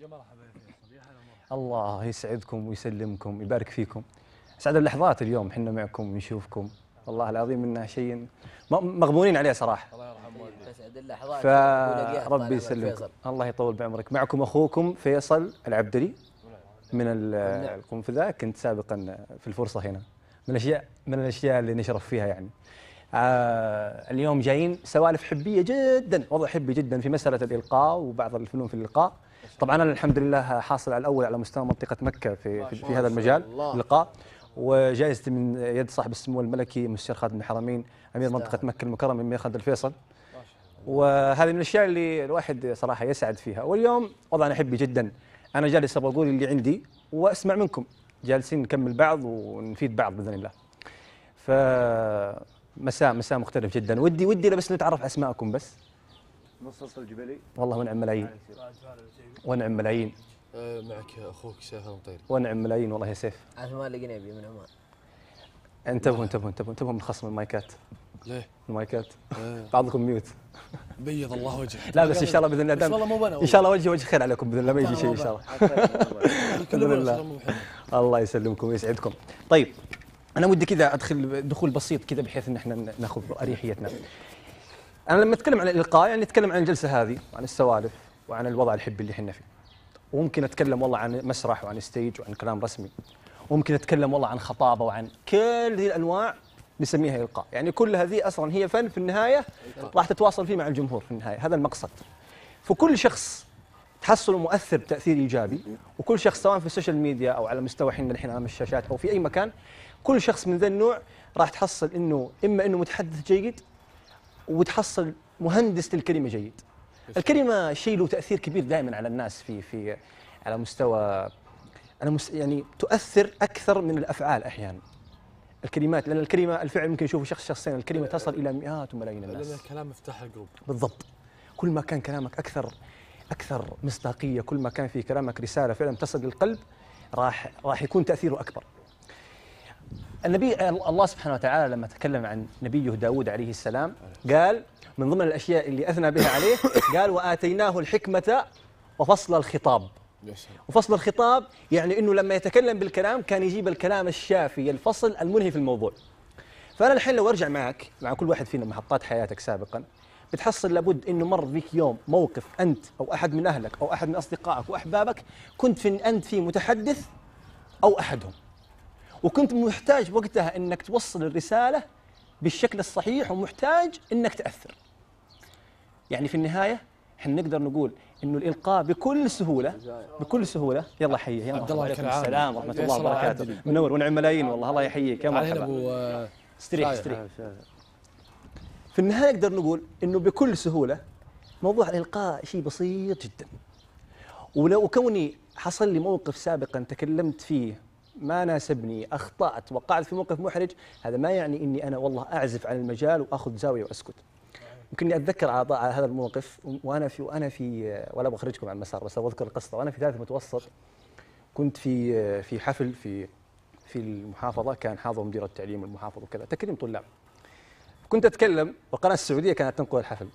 يا مرحبا يا فيصل يا هلا مرحبا الله يسعدكم ويسلمكم يبارك فيكم سعد اللحظات اليوم احنا معكم ونشوفكم والله العظيم انه شيء مغبونين عليه صراحه الله يرحم والديك أيوة، تسعد اللحظات ربي يسلمكم الله يطول بعمرك معكم اخوكم فيصل العبدري من القنفذه كنت سابقا في الفرصه هنا من الاشياء من الاشياء اللي نشرف فيها يعني آه اليوم جايين سوالف حبيه جدا وضع حبي جدا في مساله الالقاء وبعض الفنون في الالقاء طبعا انا الحمد لله حاصل على الاول على مستوى منطقه مكه في في, في هذا المجال اللقاء وجائزتي من يد صاحب السمو الملكي مستشار خادم الحرمين امير منطقه مكه المكرمه من خالد الفيصل وهذه من الاشياء اللي الواحد صراحه يسعد فيها واليوم وضعنا حبي جدا انا جالس ابغى اقول اللي عندي واسمع منكم جالسين نكمل بعض ونفيد بعض باذن الله ف مساء مساء مختلف جدا ودي ودي بس نتعرف اسماءكم بس مصطفى الجبلي والله ونعم ملايين ونعم ملايين آه، معك اخوك سيف المطيري ونعم ملايين والله يا سيف عثمان القنيبي من عمان انتبهوا انتبهوا انتبهوا انتبهوا من خصم المايكات ليه؟ المايكات آه. بعضكم ميوت بيض الله وجهك لا بس ان شاء الله باذن الله مو ان شاء الله وجهي وجه خير عليكم باذن الله ما يجي شيء ان شاء الله باذن الله الله يسلمكم ويسعدكم طيب انا ودي كذا ادخل دخول بسيط كذا بحيث ان احنا ناخذ اريحيتنا انا لما اتكلم عن الالقاء يعني اتكلم عن الجلسه هذه وعن السوالف وعن الوضع الحبي اللي احنا فيه وممكن اتكلم والله عن مسرح وعن ستيج وعن كلام رسمي وممكن اتكلم والله عن خطابه وعن كل هذه الانواع نسميها القاء يعني كل هذه اصلا هي فن في النهايه راح تتواصل فيه مع الجمهور في النهايه هذا المقصد فكل شخص تحصله مؤثر بتاثير ايجابي وكل شخص سواء في السوشيال ميديا او على مستوى احنا الحين امام الشاشات او في اي مكان كل شخص من ذا النوع راح تحصل انه اما انه متحدث جيد وتحصل مهندس للكلمه جيد الكلمه شيء له تاثير كبير دائما على الناس في في على مستوى على مس يعني تؤثر اكثر من الافعال احيانا الكلمات لان الكلمه الفعل ممكن يشوفه شخص شخصين الكلمه آه، تصل الى مئات وملايين الناس لان الكلام مفتاح القلوب بالضبط كل ما كان كلامك اكثر اكثر مصداقيه كل ما كان في كلامك رساله فعلا تصل للقلب راح راح يكون تاثيره اكبر النبي الله سبحانه وتعالى لما تكلم عن نبيه داود عليه السلام قال من ضمن الأشياء اللي أثنى بها عليه قال وآتيناه الحكمة وفصل الخطاب وفصل الخطاب يعني أنه لما يتكلم بالكلام كان يجيب الكلام الشافي الفصل المنهي في الموضوع فأنا الحين لو أرجع معك مع كل واحد فينا محطات حياتك سابقا بتحصل لابد انه مر بك يوم موقف انت او احد من اهلك او احد من اصدقائك واحبابك كنت في انت فيه متحدث او احدهم وكنت محتاج وقتها انك توصل الرساله بالشكل الصحيح ومحتاج انك تاثر. يعني في النهايه احنا نقدر نقول انه الالقاء بكل سهوله بكل سهوله يلا حيه يلا عبد الله عليكم السلام ورحمه الله وبركاته منور ونعم ملايين والله الله يحييك يا مرحبا آه، استريح استريح في النهايه نقدر نقول انه بكل سهوله موضوع الالقاء شيء بسيط جدا ولو كوني حصل لي موقف سابقا تكلمت فيه ما ناسبني أخطأت وقعت في موقف محرج هذا ما يعني أني أنا والله أعزف عن المجال وأخذ زاوية وأسكت يمكنني اتذكر على, هذا الموقف وانا في وانا في ولا بخرجكم عن المسار بس اذكر القصه وانا في ثالث متوسط كنت في في حفل في في المحافظه كان حاضر مدير التعليم والمحافظ وكذا تكريم طلاب كنت اتكلم والقناه السعوديه كانت تنقل الحفل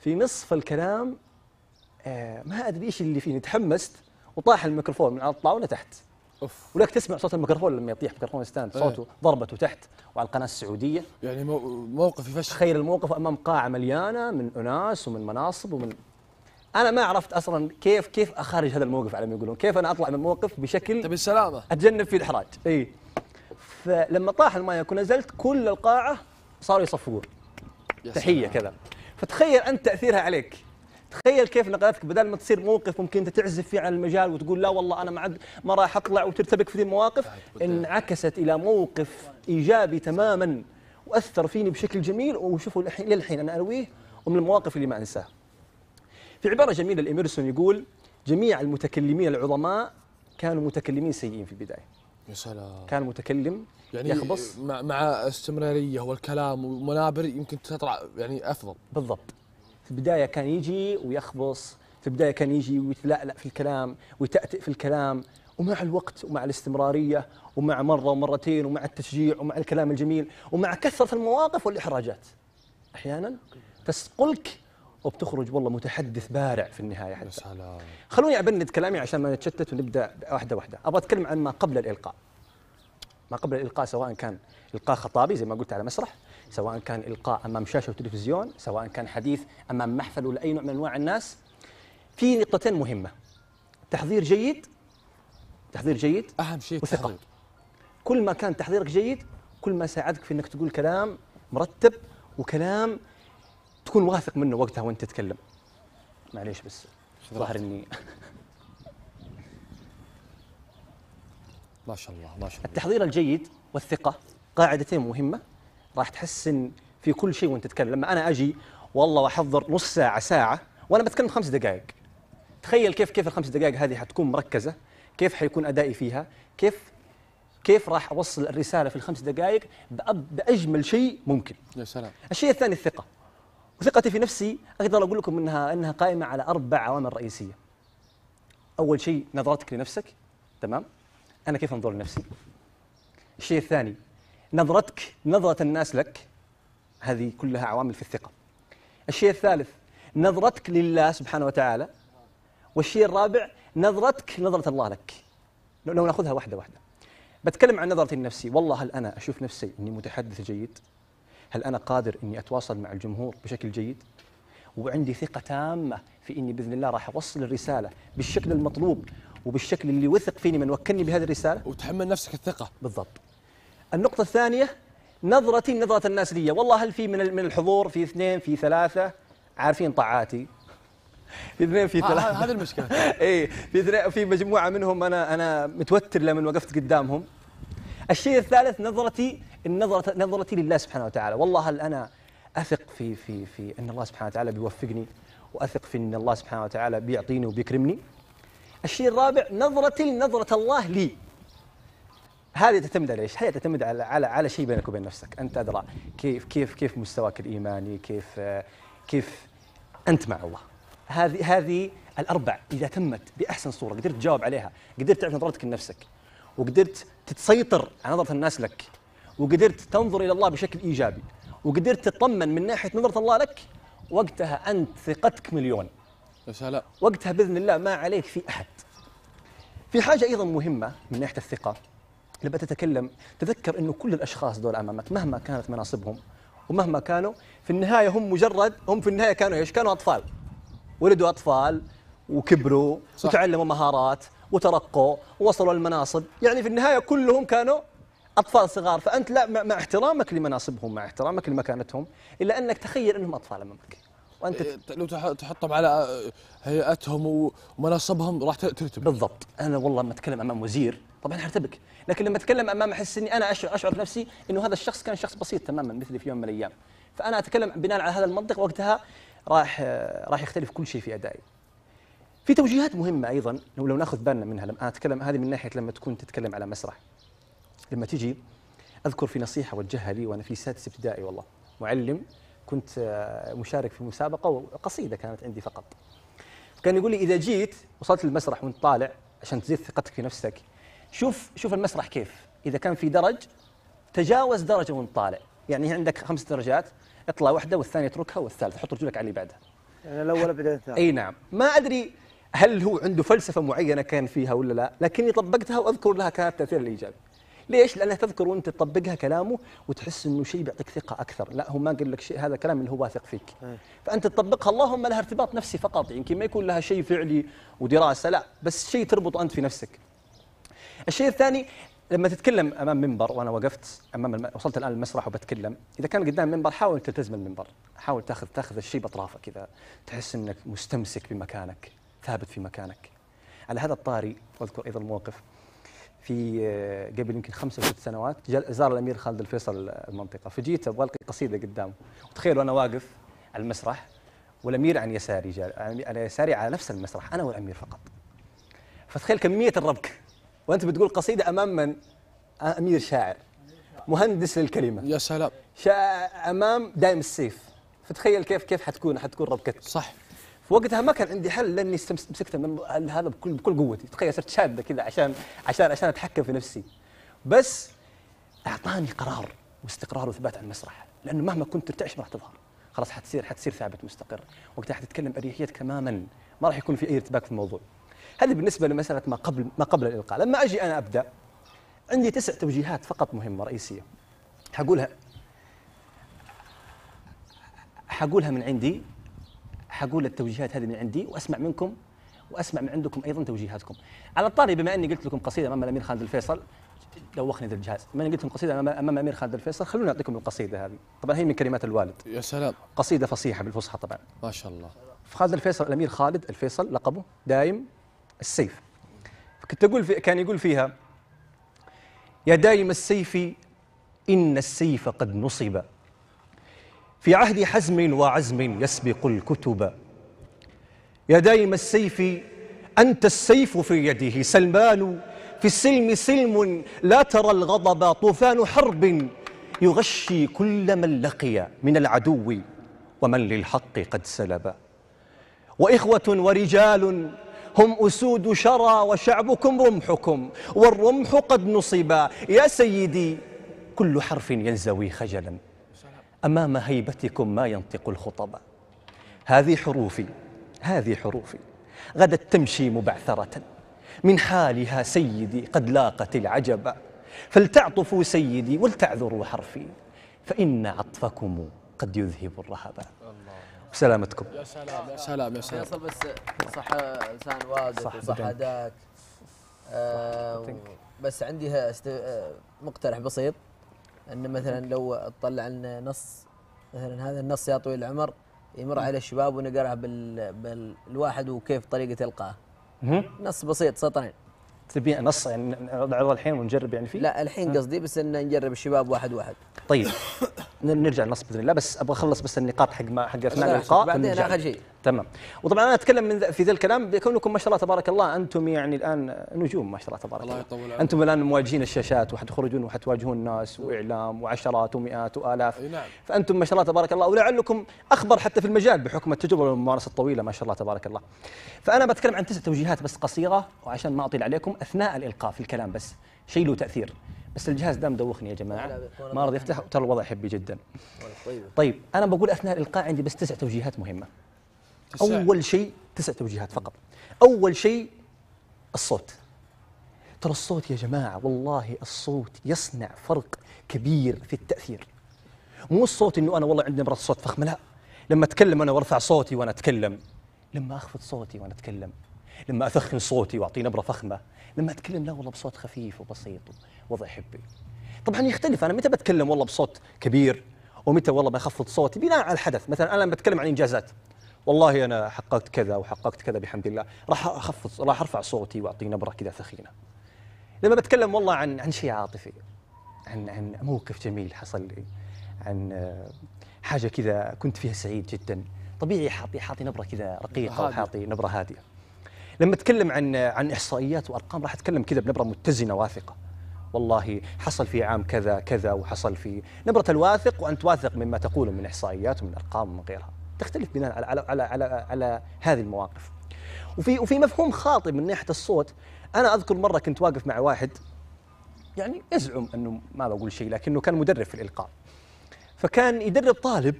في نصف الكلام آه، ما ادري ايش اللي فيني تحمست وطاح الميكروفون من على الطاوله تحت أوف. ولك تسمع صوت الميكروفون لما يطيح ميكروفون ستاند إيه. صوته ايه. ضربته تحت وعلى القناه السعوديه يعني موقف يفشل تخيل الموقف امام قاعه مليانه من اناس ومن مناصب ومن انا ما عرفت اصلا كيف كيف اخرج هذا الموقف على ما يقولون كيف انا اطلع من الموقف بشكل تبي السلامه اتجنب فيه الاحراج اي فلما طاح المايك ونزلت كل القاعه صاروا يصفقون تحيه كذا فتخيل انت تاثيرها عليك تخيل كيف نقلتك بدل ما تصير موقف ممكن انت تعزف فيه عن المجال وتقول لا والله انا ما عاد ما راح اطلع وترتبك في ذي المواقف طيب، انعكست الى موقف ايجابي تماما واثر فيني بشكل جميل وشوفوا الحين للحين انا ارويه ومن المواقف اللي ما انساها. في عباره جميله لاميرسون يقول جميع المتكلمين العظماء كانوا متكلمين سيئين في البدايه. يا سلام كان متكلم يعني يخبص مع, مع استمراريه والكلام والمنابر يمكن تطلع يعني افضل بالضبط في البدايه كان يجي ويخبص في البدايه كان يجي ويتلألأ في الكلام ويتأتئ في الكلام ومع الوقت ومع الاستمراريه ومع مره ومرتين ومع التشجيع ومع الكلام الجميل ومع كثره المواقف والاحراجات احيانا تسقلك وبتخرج والله متحدث بارع في النهايه حتى سلام. خلوني ابند كلامي عشان ما نتشتت ونبدا واحده واحده ابغى اتكلم عن ما قبل الالقاء ما قبل الالقاء سواء كان القاء خطابي زي ما قلت على مسرح سواء كان إلقاء أمام شاشة وتلفزيون سواء كان حديث أمام محفل ولا أي نوع من أنواع الناس في نقطتين مهمة تحضير جيد تحضير جيد أهم شيء وثقة التحضير. كل ما كان تحضيرك جيد كل ما ساعدك في أنك تقول كلام مرتب وكلام تكون واثق منه وقتها وانت تتكلم معليش بس ظاهر اني ما شاء الله ما شاء الله التحضير الجيد والثقه قاعدتين مهمه راح تحس في كل شيء وانت تتكلم لما انا اجي والله واحضر نص ساعه ساعه وانا بتكلم خمس دقائق تخيل كيف كيف الخمس دقائق هذه حتكون مركزه كيف حيكون ادائي فيها كيف كيف راح اوصل الرساله في الخمس دقائق باجمل شيء ممكن يا سلام الشيء الثاني الثقه وثقتي في نفسي اقدر اقول لكم انها انها قائمه على اربع عوامل رئيسيه اول شيء نظرتك لنفسك تمام انا كيف انظر لنفسي الشيء الثاني نظرتك نظرة الناس لك هذه كلها عوامل في الثقة الشيء الثالث نظرتك لله سبحانه وتعالى والشيء الرابع نظرتك نظرة الله لك لو ناخذها واحدة واحدة بتكلم عن نظرتي لنفسي والله هل أنا أشوف نفسي أني متحدث جيد هل أنا قادر أني أتواصل مع الجمهور بشكل جيد وعندي ثقة تامة في أني بإذن الله راح أوصل الرسالة بالشكل المطلوب وبالشكل اللي وثق فيني من وكلني بهذه الرسالة وتحمل نفسك الثقة بالضبط النقطة الثانية نظرتي نظرة الناس لي والله هل في من من الحضور في اثنين في ثلاثة عارفين طاعاتي في اثنين في آه، ثلاثة آه، هذه المشكلة اي في اثنين في مجموعة منهم انا انا متوتر لما وقفت قدامهم الشيء الثالث نظرتي النظرة نظرتي لله سبحانه وتعالى والله هل انا اثق في في في ان الله سبحانه وتعالى بيوفقني واثق في ان الله سبحانه وتعالى بيعطيني وبيكرمني الشيء الرابع نظرتي نظرة الله لي هذه تعتمد على ايش؟ هذه تعتمد على على, على شيء بينك وبين نفسك، انت ادرى كيف كيف كيف مستواك الايماني، كيف كيف انت مع الله. هذه هذه الاربع اذا تمت باحسن صوره قدرت تجاوب عليها، قدرت تعرف نظرتك لنفسك، وقدرت تسيطر على نظره الناس لك، وقدرت تنظر الى الله بشكل ايجابي، وقدرت تطمن من ناحيه نظره الله لك، وقتها انت ثقتك مليون. يا سلام. وقتها باذن الله ما عليك في احد. في حاجه ايضا مهمه من ناحيه الثقه لما تتكلم تذكر أنه كل الأشخاص دول أمامك مهما كانت مناصبهم ومهما كانوا في النهاية هم مجرد هم في النهاية كانوا إيش كانوا أطفال ولدوا أطفال وكبروا صح. وتعلموا مهارات وترقوا ووصلوا المناصب يعني في النهاية كلهم كانوا أطفال صغار فأنت لا مع احترامك لمناصبهم مع احترامك لمكانتهم إلا أنك تخيل أنهم أطفال أمامك وانت إيه، لو تحطهم على آه، هيئتهم ومناصبهم راح ترتب بالضبط انا والله لما اتكلم امام وزير طبعا حرتبك لكن لما اتكلم امام احس اني انا اشعر اشعر نفسي انه هذا الشخص كان شخص بسيط تماما مثلي في يوم من الايام فانا اتكلم بناء على هذا المنطق وقتها راح آه، راح يختلف كل شيء في ادائي في توجيهات مهمه ايضا لو لو ناخذ بالنا منها لما اتكلم هذه من ناحيه لما تكون تتكلم على مسرح لما تجي اذكر في نصيحه وجهها لي وانا في سادس ابتدائي والله معلم كنت مشارك في مسابقه وقصيده كانت عندي فقط كان يقول لي اذا جيت وصلت للمسرح وانت طالع عشان تزيد ثقتك في نفسك شوف شوف المسرح كيف اذا كان في درج تجاوز درجه وانت طالع يعني عندك خمس درجات اطلع واحده والثانيه اتركها والثالثه حط رجلك على اللي بعدها يعني الاول بعدين الثاني اي نعم ما ادري هل هو عنده فلسفه معينه كان فيها ولا لا لكني طبقتها واذكر لها كانت تاثير الايجابي ليش؟ لأنها تذكر وأنت تطبقها كلامه وتحس أنه شيء بيعطيك ثقة أكثر لا هو ما قال لك شيء هذا كلام اللي هو واثق فيك إيه. فأنت تطبقها اللهم لها ارتباط نفسي فقط يعني يمكن ما يكون لها شيء فعلي ودراسة لا بس شيء تربط أنت في نفسك الشيء الثاني لما تتكلم امام منبر وانا وقفت امام الم... وصلت الان المسرح وبتكلم اذا كان قدام منبر حاول تلتزم المنبر حاول تاخذ تاخذ الشيء باطرافه كذا تحس انك مستمسك بمكانك ثابت في مكانك على هذا الطاري واذكر ايضا موقف في آه، قبل يمكن خمسة ست سنوات زار الامير خالد الفيصل المنطقه فجيت ابغى القي قصيده قدامه تخيلوا انا واقف على المسرح والامير عن يساري جال على يساري على نفس المسرح انا والامير فقط فتخيل كميه الربك وانت بتقول قصيده امام من آه، امير شاعر مهندس للكلمه يا سلام شا امام دايم السيف فتخيل كيف كيف حتكون حتكون ربكتك صح وقتها ما كان عندي حل لاني مسكته من هذا بكل بكل قوتي تخيل صرت شاده كذا عشان عشان عشان اتحكم في نفسي بس اعطاني قرار واستقرار وثبات على المسرح لانه مهما كنت ترتعش ما راح تظهر خلاص حتصير حتصير ثابت مستقر وقتها حتتكلم اريحيتك تماما ما راح يكون في اي ارتباك في الموضوع هذه بالنسبه لمساله ما قبل ما قبل الالقاء لما اجي انا ابدا عندي تسع توجيهات فقط مهمه رئيسيه حقولها حقولها من عندي حقول التوجيهات هذه من عندي واسمع منكم واسمع من عندكم ايضا توجيهاتكم. على الطاري بما اني قلت لكم قصيده امام الامير خالد الفيصل دوخني ذا الجهاز، بما اني قلت لكم قصيده امام الامير خالد الفيصل خلوني اعطيكم القصيده هذه، طبعا هي من كلمات الوالد. يا سلام. قصيده فصيحه بالفصحى طبعا. ما شاء الله. خالد الفيصل الامير خالد الفيصل لقبه دايم السيف. فكنت اقول في كان يقول فيها يا دايم السيف ان السيف قد نصب في عهد حزم وعزم يسبق الكتب يا دايم السيف أنت السيف في يده سلمان في السلم سلم لا ترى الغضب طوفان حرب يغشي كل من لقي من العدو ومن للحق قد سلب وإخوة ورجال هم أسود شرى وشعبكم رمحكم والرمح قد نصبا يا سيدي كل حرف ينزوي خجلاً أمام هيبتكم ما ينطق الخطباء هذه حروفي هذه حروفي غدت تمشي مبعثرة من حالها سيدي قد لاقت العجبا فلتعطفوا سيدي ولتعذروا حرفي فإن عطفكم قد يذهب الرهبا وسلامتكم يا سلام يا سلام يا سلام يصل بس صح لسان واقف وصح آه بس عندي آه، مقترح بسيط ان مثلا لو تطلع لنا نص مثلا هذا النص يا طويل العمر يمر على الشباب ونقراه بالواحد وكيف طريقه القاه نص بسيط سطرين تبي نص يعني نعرض الحين ونجرب يعني فيه؟ لا الحين قصدي بس ان نجرب الشباب واحد واحد. طيب نرجع للنص باذن الله بس ابغى اخلص بس النقاط حق ما حق اثناء اللقاء بعدين اخر شيء تمام وطبعا انا اتكلم من في ذا الكلام بكونكم ما شاء الله تبارك الله انتم يعني الان نجوم ما شاء الله تبارك الله يطول عمرك انتم الان مواجهين الشاشات وحتخرجون وحتواجهون ناس واعلام وعشرات ومئات والاف نعم. فانتم ما شاء الله تبارك الله ولعلكم اخبر حتى في المجال بحكم التجربه والممارسه الطويله ما شاء الله تبارك الله فانا بتكلم عن تسع توجيهات بس قصيره وعشان ما اطيل عليكم اثناء الالقاء في الكلام بس شيء له تاثير بس الجهاز ده مدوخني يا جماعه ما راضي يفتح ترى الوضع يحبي جدا طيب. طيب انا بقول اثناء الالقاء عندي بس تسع توجيهات مهمه أول شيء تسع توجيهات فقط أول شيء الصوت ترى الصوت يا جماعة والله الصوت يصنع فرق كبير في التأثير مو الصوت أنه أنا والله عندي نبرة صوت فخمة لا لما أتكلم أنا وأرفع صوتي وأنا أتكلم لما أخفض صوتي وأنا أتكلم لما أثخن صوتي وأعطيه نبرة فخمة لما أتكلم لا والله بصوت خفيف وبسيط وضع حبي طبعا يختلف أنا متى بتكلم والله بصوت كبير ومتى والله بخفض صوتي بناء على الحدث مثلا أنا بتكلم عن إنجازات والله انا حققت كذا وحققت كذا بحمد الله راح اخفض راح ارفع صوتي واعطي نبره كذا ثخينه لما بتكلم والله عن عن شيء عاطفي عن عن موقف جميل حصل لي عن حاجه كذا كنت فيها سعيد جدا طبيعي حاطي حاطي نبره كذا رقيقه وحاطي نبره هادئه لما اتكلم عن عن احصائيات وارقام راح اتكلم كذا بنبره متزنه واثقه والله حصل في عام كذا كذا وحصل في نبره الواثق وانت واثق مما تقوله من احصائيات ومن ارقام ومن غيرها تختلف بناء على على على, على, على هذه المواقف وفي وفي مفهوم خاطئ من ناحيه الصوت انا اذكر مره كنت واقف مع واحد يعني يزعم انه ما بقول شيء لكنه كان مدرب في الالقاء فكان يدرب طالب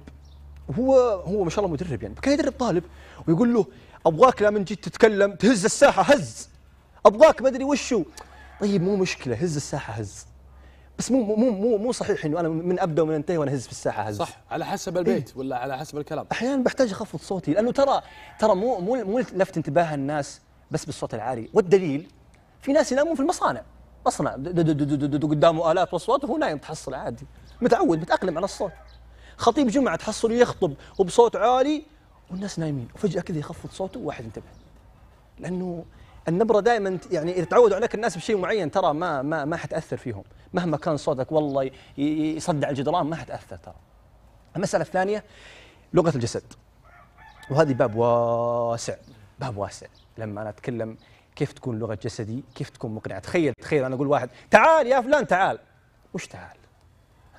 وهو هو ما شاء الله مدرب يعني كان يدرب طالب ويقول له ابغاك لما جيت تتكلم تهز الساحه هز ابغاك ما ادري وشو طيب مو مشكله هز الساحه هز بس مو مو مو مو صحيح انه انا من ابدا ومن انتهي وانا هز في الساحه هز صح على حسب البيت إيه؟ ولا على حسب الكلام احيانا بحتاج اخفض صوتي لانه ترى ترى مو مو مو لفت انتباه الناس بس بالصوت العالي والدليل في ناس ينامون في المصانع مصنع قدامه الاف واصوات وهو نايم تحصل عادي متعود متاقلم على الصوت خطيب جمعه تحصله يخطب وبصوت عالي والناس نايمين وفجاه كذا يخفض صوته وواحد انتبه لانه النبره دائما يعني اذا تعودوا عليك الناس بشيء معين ترى ما ما ما حتاثر فيهم مهما كان صوتك والله يصدع الجدران ما حتاثر ترى المساله الثانيه لغه الجسد وهذه باب واسع باب واسع لما انا اتكلم كيف تكون لغه جسدي كيف تكون مقنعه تخيل تخيل انا اقول واحد تعال يا فلان تعال وش تعال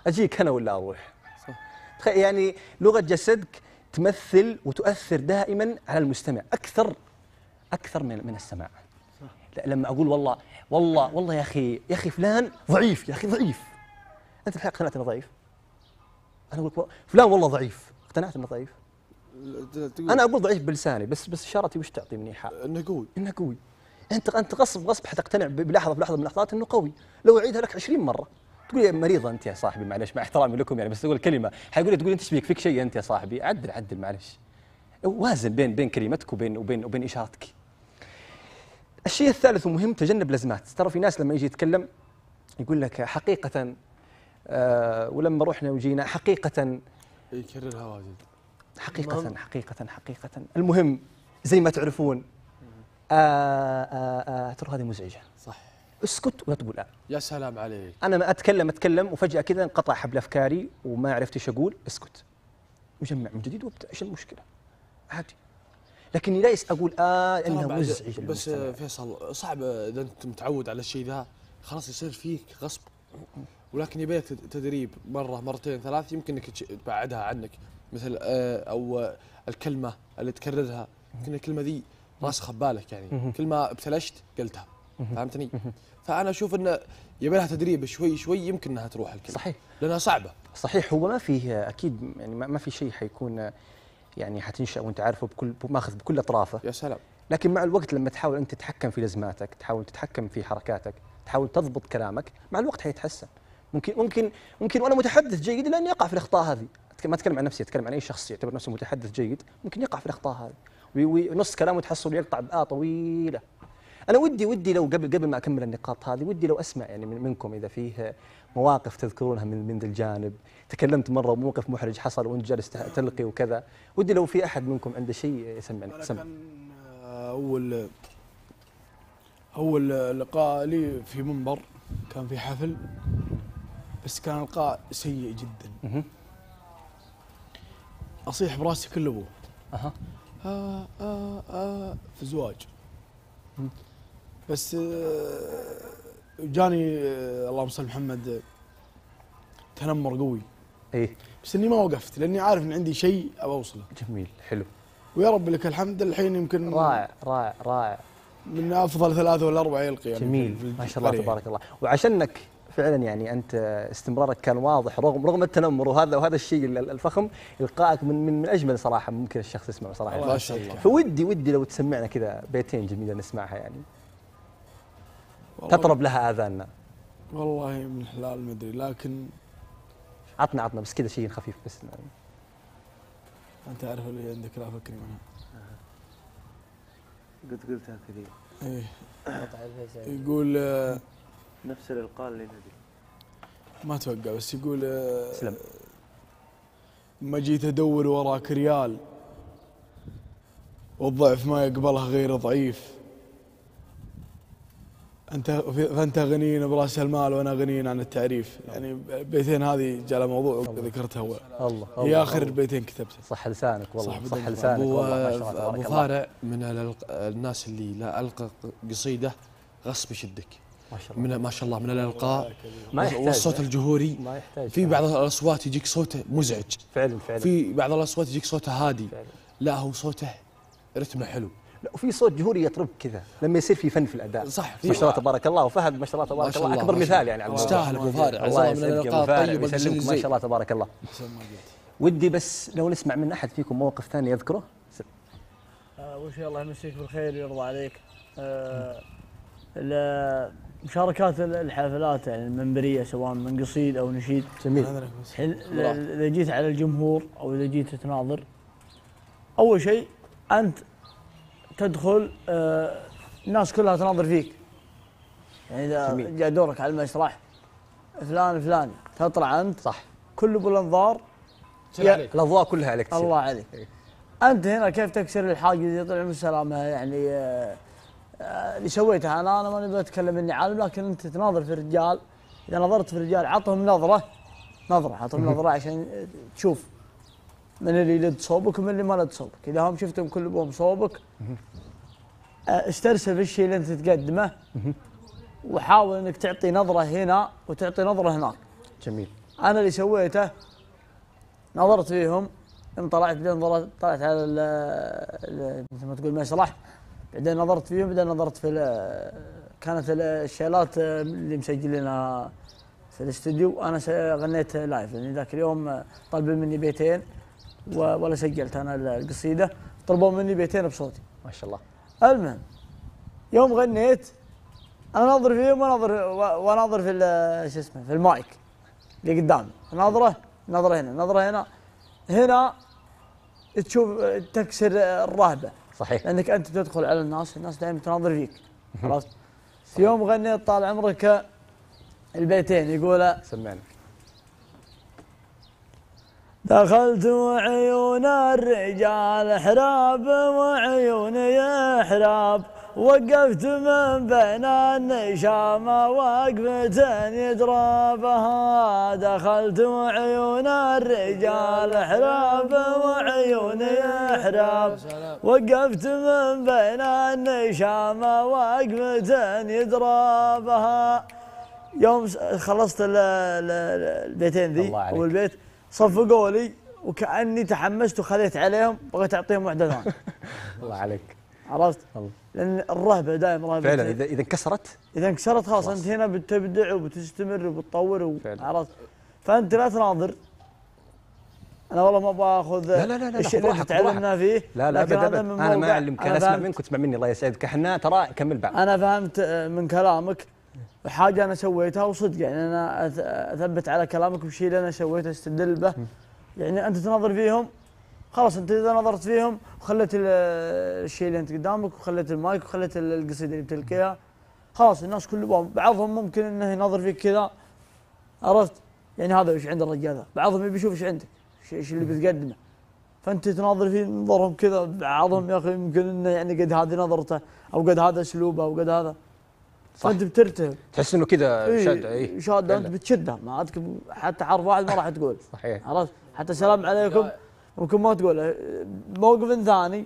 اجيك انا ولا اروح تخيل يعني لغه جسدك تمثل وتؤثر دائما على المستمع اكثر اكثر من من السماع صح. لما اقول والله والله والله يا اخي يا اخي فلان ضعيف يا اخي ضعيف انت الحين اقتنعت انه ضعيف انا اقول لك فلان والله ضعيف اقتنعت انه ضعيف انا اقول ضعيف بلساني بس بس اشارتي وش تعطي مني ايحاء؟ انه قوي انه قوي انت انت غصب غصب حتقتنع بلحظه بلحظه من اللحظات انه قوي لو اعيدها لك 20 مره تقول يا مريض انت يا صاحبي معلش مع احترامي لكم يعني بس اقول كلمه حيقول لي تقول انت ايش فيك فيك شيء انت يا صاحبي عدل عدل معلش وازن بين بين كلمتك وبين وبين وبين اشارتك الشيء الثالث ومهم تجنب الازمات ترى في ناس لما يجي يتكلم يقول لك حقيقه آه، ولما رحنا وجينا حقيقه يكررها واجد حقيقه حقيقه حقيقه المهم زي ما تعرفون آه، آه، ترى هذه مزعجه صح اسكت ولا تقول آه. يا سلام عليك انا ما اتكلم اتكلم وفجاه كذا انقطع حبل افكاري وما عرفت ايش اقول اسكت وجمع من جديد وابدا ايش المشكله عادي لكني ليس اقول اه, آه، انها مزعجه بس آه، فيصل صعب آه، اذا انت متعود على الشيء ذا خلاص يصير فيك غصب ولكن يبيك تدريب مره مرتين ثلاث يمكن انك تبعدها عنك مثل او الكلمه اللي تكررها يمكن الكلمه ذي راسخه ببالك يعني كل ما ابتلشت قلتها فهمتني؟ فانا اشوف انه يبي لها تدريب شوي شوي يمكن انها تروح الكلمه صحيح لانها صعبه صحيح هو ما فيه اكيد يعني ما في شيء حيكون يعني حتنشا وانت عارفه بكل ماخذ بكل اطرافه يا سلام لكن مع الوقت لما تحاول انت تتحكم في لزماتك تحاول تتحكم في حركاتك تحاول تضبط كلامك مع الوقت حيتحسن ممكن ممكن ممكن وانا متحدث جيد لاني اقع في الاخطاء هذه ما اتكلم عن نفسي اتكلم عن اي شخص يعتبر نفسه متحدث جيد ممكن يقع في الاخطاء هذه ونص كلامه تحصل يقطع بآه طويله انا ودي ودي لو قبل قبل ما اكمل النقاط هذه ودي لو اسمع يعني منكم اذا فيه مواقف تذكرونها من من ذا الجانب تكلمت مره موقف محرج حصل وانت جالس تلقي وكذا ودي لو في احد منكم عنده شيء يسمعني سمع آه، اول اول لقاء لي في منبر كان في حفل بس كان لقاء سيء جدا اصيح براسي كل ابوه اها آه آه آه في زواج بس آه، جاني آه، اللهم صل محمد آه، تنمر قوي ايه بس اني ما وقفت لاني عارف ان عندي شيء ابى اوصله جميل حلو ويا رب لك الحمد الحين يمكن رائع رائع رائع من افضل ثلاثه ولا اربعه يلقي يعني جميل ما شاء الله تبارك الله وعشانك فعلا يعني انت استمرارك كان واضح رغم رغم التنمر وهذا وهذا الشيء الفخم القائك من من, من اجمل صراحه ممكن الشخص يسمعه صراحه ما شاء الله فودي ودي لو تسمعنا كذا بيتين جميله نسمعها يعني تطرب لها اذاننا والله من حلال ما ادري لكن عطنا عطنا بس كذا شيء خفيف بس انت عارف اللي عندك لا فكري منها قد قلت قلتها كثير ايه يقول آه، نفس الالقاء اللي ندري ما اتوقع بس يقول آه، سلم ما جيت ادور وراك ريال والضعف ما يقبلها غير ضعيف انت فانت غنيين براس المال وانا غنيين عن التعريف يعني البيتين هذه جاء موضوع ذكرتها هو الله هي اخر بيتين كتبته صح لسانك والله صح, صح لسانك ما والله ابو فارع من الناس اللي لا القى قصيده غصب يشدك ما شاء الله من ما شاء الله من الالقاء ما يحتاج والصوت الجهوري ما يحتاج في بعض الاصوات يجيك صوته مزعج فعلا فعلا في بعض الاصوات يجيك صوته هادي فعلا. لا هو صوته رتمه حلو لا وفي صوت جهوري يطرب كذا لما يصير في فن في الاداء صح ما شاء الله تبارك الله وفهد ما شاء الله تبارك الله اكبر مثال يعني يستاهل ابو فارع الله يسلمك ابو فارع يسلمك ما شاء الله تبارك الله ودي بس لو نسمع من احد فيكم موقف ثاني يذكره اول شيء الله يمسيك بالخير ويرضى عليك آه، مشاركات الحفلات يعني المنبريه سواء من قصيد او نشيد جميل اذا جيت على الجمهور او اذا جيت تناظر اول شيء انت تدخل آه، الناس كلها تناظر فيك يعني اذا جاء دورك على المسرح فلان فلان تطلع انت صح كله بالانظار الاضواء كلها عليك الله عليك إيه. انت هنا كيف تكسر الحاجز يطلع بالسلامه يعني آه، آه، اللي سويته انا انا ماني بتكلم اني عالم لكن انت تناظر في الرجال اذا نظرت في الرجال عطهم نظره نظره عطهم نظره عشان تشوف من اللي يلد صوبك ومن اللي ما لد صوبك اذا هم شفتهم كل بهم صوبك أه، استرسل الشيء اللي انت تقدمه وحاول انك تعطي نظره هنا وتعطي نظره هناك جميل انا اللي سويته نظرت فيهم يوم طلعت بعدين طلعت على مثل ما تقول مسرح بعدين نظرت فيهم بعدين نظرت في كانت الشيلات أه، اللي مسجلينها في الاستوديو انا غنيت لايف يعني لان ذاك اليوم أه، طلبوا مني بيتين ولا سجلت انا القصيده طلبوا مني بيتين بصوتي ما شاء الله المهم يوم غنيت انا ناظر فيهم وناظر وناظر في شو اسمه في المايك اللي قدامي ناظره نظره هنا نظره هنا هنا تشوف تكسر الرهبه صحيح لانك انت تدخل على الناس الناس دائما تناظر فيك خلاص في يوم غنيت طال عمرك البيتين يقول سمعنا دخلت وعيون الرجال حراب وعيوني يحراب وقفت من بين النشامة وقفة يضربها دخلت وعيون الرجال حراب وعيوني يحراب وقفت من بين النشامة وقفة يضربها يوم خلصت البيتين ذي والبيت صفقوا لي وكاني تحمست وخذيت عليهم بغيت اعطيهم واحده ثانيه الله عليك عرفت؟ لان الرهبه دائما رهبه فعلا اذا اذا انكسرت اذا انكسرت خلاص, انت هنا بتبدع وبتستمر وبتطور فعلا عرفت؟ فانت لا تناظر انا والله ما باخذ لا لا لا لا الشيء اللي تعلمنا فيه لا لا ابدا ابدا انا ما اعلمك انا اسمع منك وتسمع مني الله يسعدك احنا ترى كمل بعد انا فهمت آه، من كلامك حاجه انا سويتها وصدق يعني انا اثبت على كلامك بشيء اللي انا سويته استدل به يعني انت تناظر فيهم خلاص انت اذا نظرت فيهم وخليت الشيء اللي انت قدامك وخليت المايك وخليت القصيده اللي بتلقيها خلاص الناس كلهم بعضهم ممكن انه يناظر فيك كذا عرفت يعني هذا ايش عند الرجال ذا بعضهم يبي يشوف ايش عندك ايش اللي بتقدمه فانت تناظر فيه نظرهم كذا بعضهم يا اخي يمكن انه يعني قد هذه نظرته او قد هذا اسلوبه او قد هذا فانت بترتهب تحس انه كذا شاده اي شد انت بتشدها ما عاد حتى حرف واحد ما راح تقول صحيح عرفت حتى سلام عليكم ممكن ما تقول موقف ثاني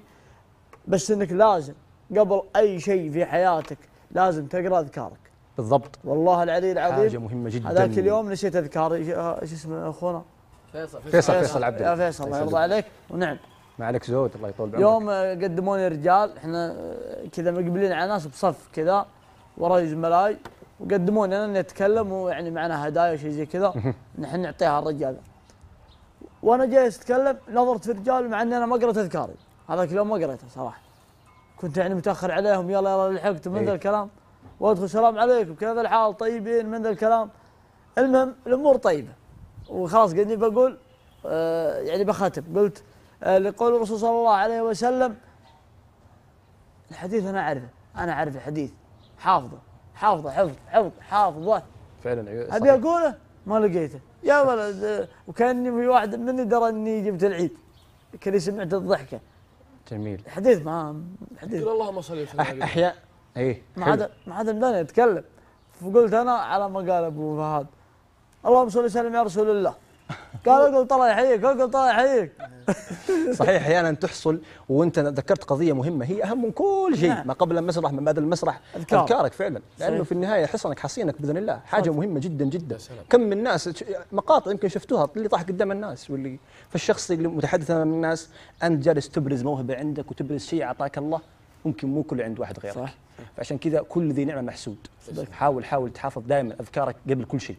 بس انك لازم قبل اي شيء في حياتك لازم تقرا اذكارك بالضبط والله العلي العظيم حاجه مهمه جدا هذاك اليوم نسيت اذكاري شو اسمه اخونا فيصل فيصل فيصل عبد يا فيصل الله يرضى عليك ونعم ما عليك زود الله يطول بعمرك يوم قدموني رجال احنا كذا مقبلين على ناس بصف كذا وراي زملائي وقدموا لنا نتكلم ويعني معنا هدايا وشيء زي كذا نحن نعطيها الرجال وانا جاي اتكلم نظرت في الرجال مع اني انا ما قريت اذكاري هذاك اليوم ما قريته صراحه كنت يعني متاخر عليهم يلا يلا لحقت من ذا إيه. الكلام وادخل سلام عليكم كيف الحال طيبين من ذا الكلام المهم الامور طيبه وخلاص قدني بقول آه يعني بختم قلت آه لقول الرسول صلى الله عليه وسلم الحديث انا اعرفه انا اعرف الحديث حافظه حافظه حفظ حفظ حافظه فعلا ابي اقوله ما لقيته يا ولد وكاني في واحد مني درى اني جبت العيد كني سمعت الضحكه جميل حديث ما حديث اللهم صل وسلم احياء اي ما عاد ما عاد مداني اتكلم فقلت انا على ما قال ابو فهد اللهم صل وسلم يا رسول الله قال اقول طلع يحييك اقول طلع يحييك صحيح احيانا تحصل وانت ذكرت قضيه مهمه هي اهم من كل شيء نعم. ما قبل المسرح ما بعد المسرح أذكار. اذكارك فعلا لانه في النهايه حصنك حصينك باذن الله حاجه مهمه جدا جدا كم من الناس مقاطع يمكن شفتوها اللي طاح قدام الناس واللي فالشخص اللي متحدث امام الناس انت جالس تبرز موهبه عندك وتبرز شيء اعطاك الله ممكن مو كل عند واحد غيرك صح. فعشان كذا كل ذي نعمه محسود حاول حاول تحافظ دائما اذكارك قبل كل شيء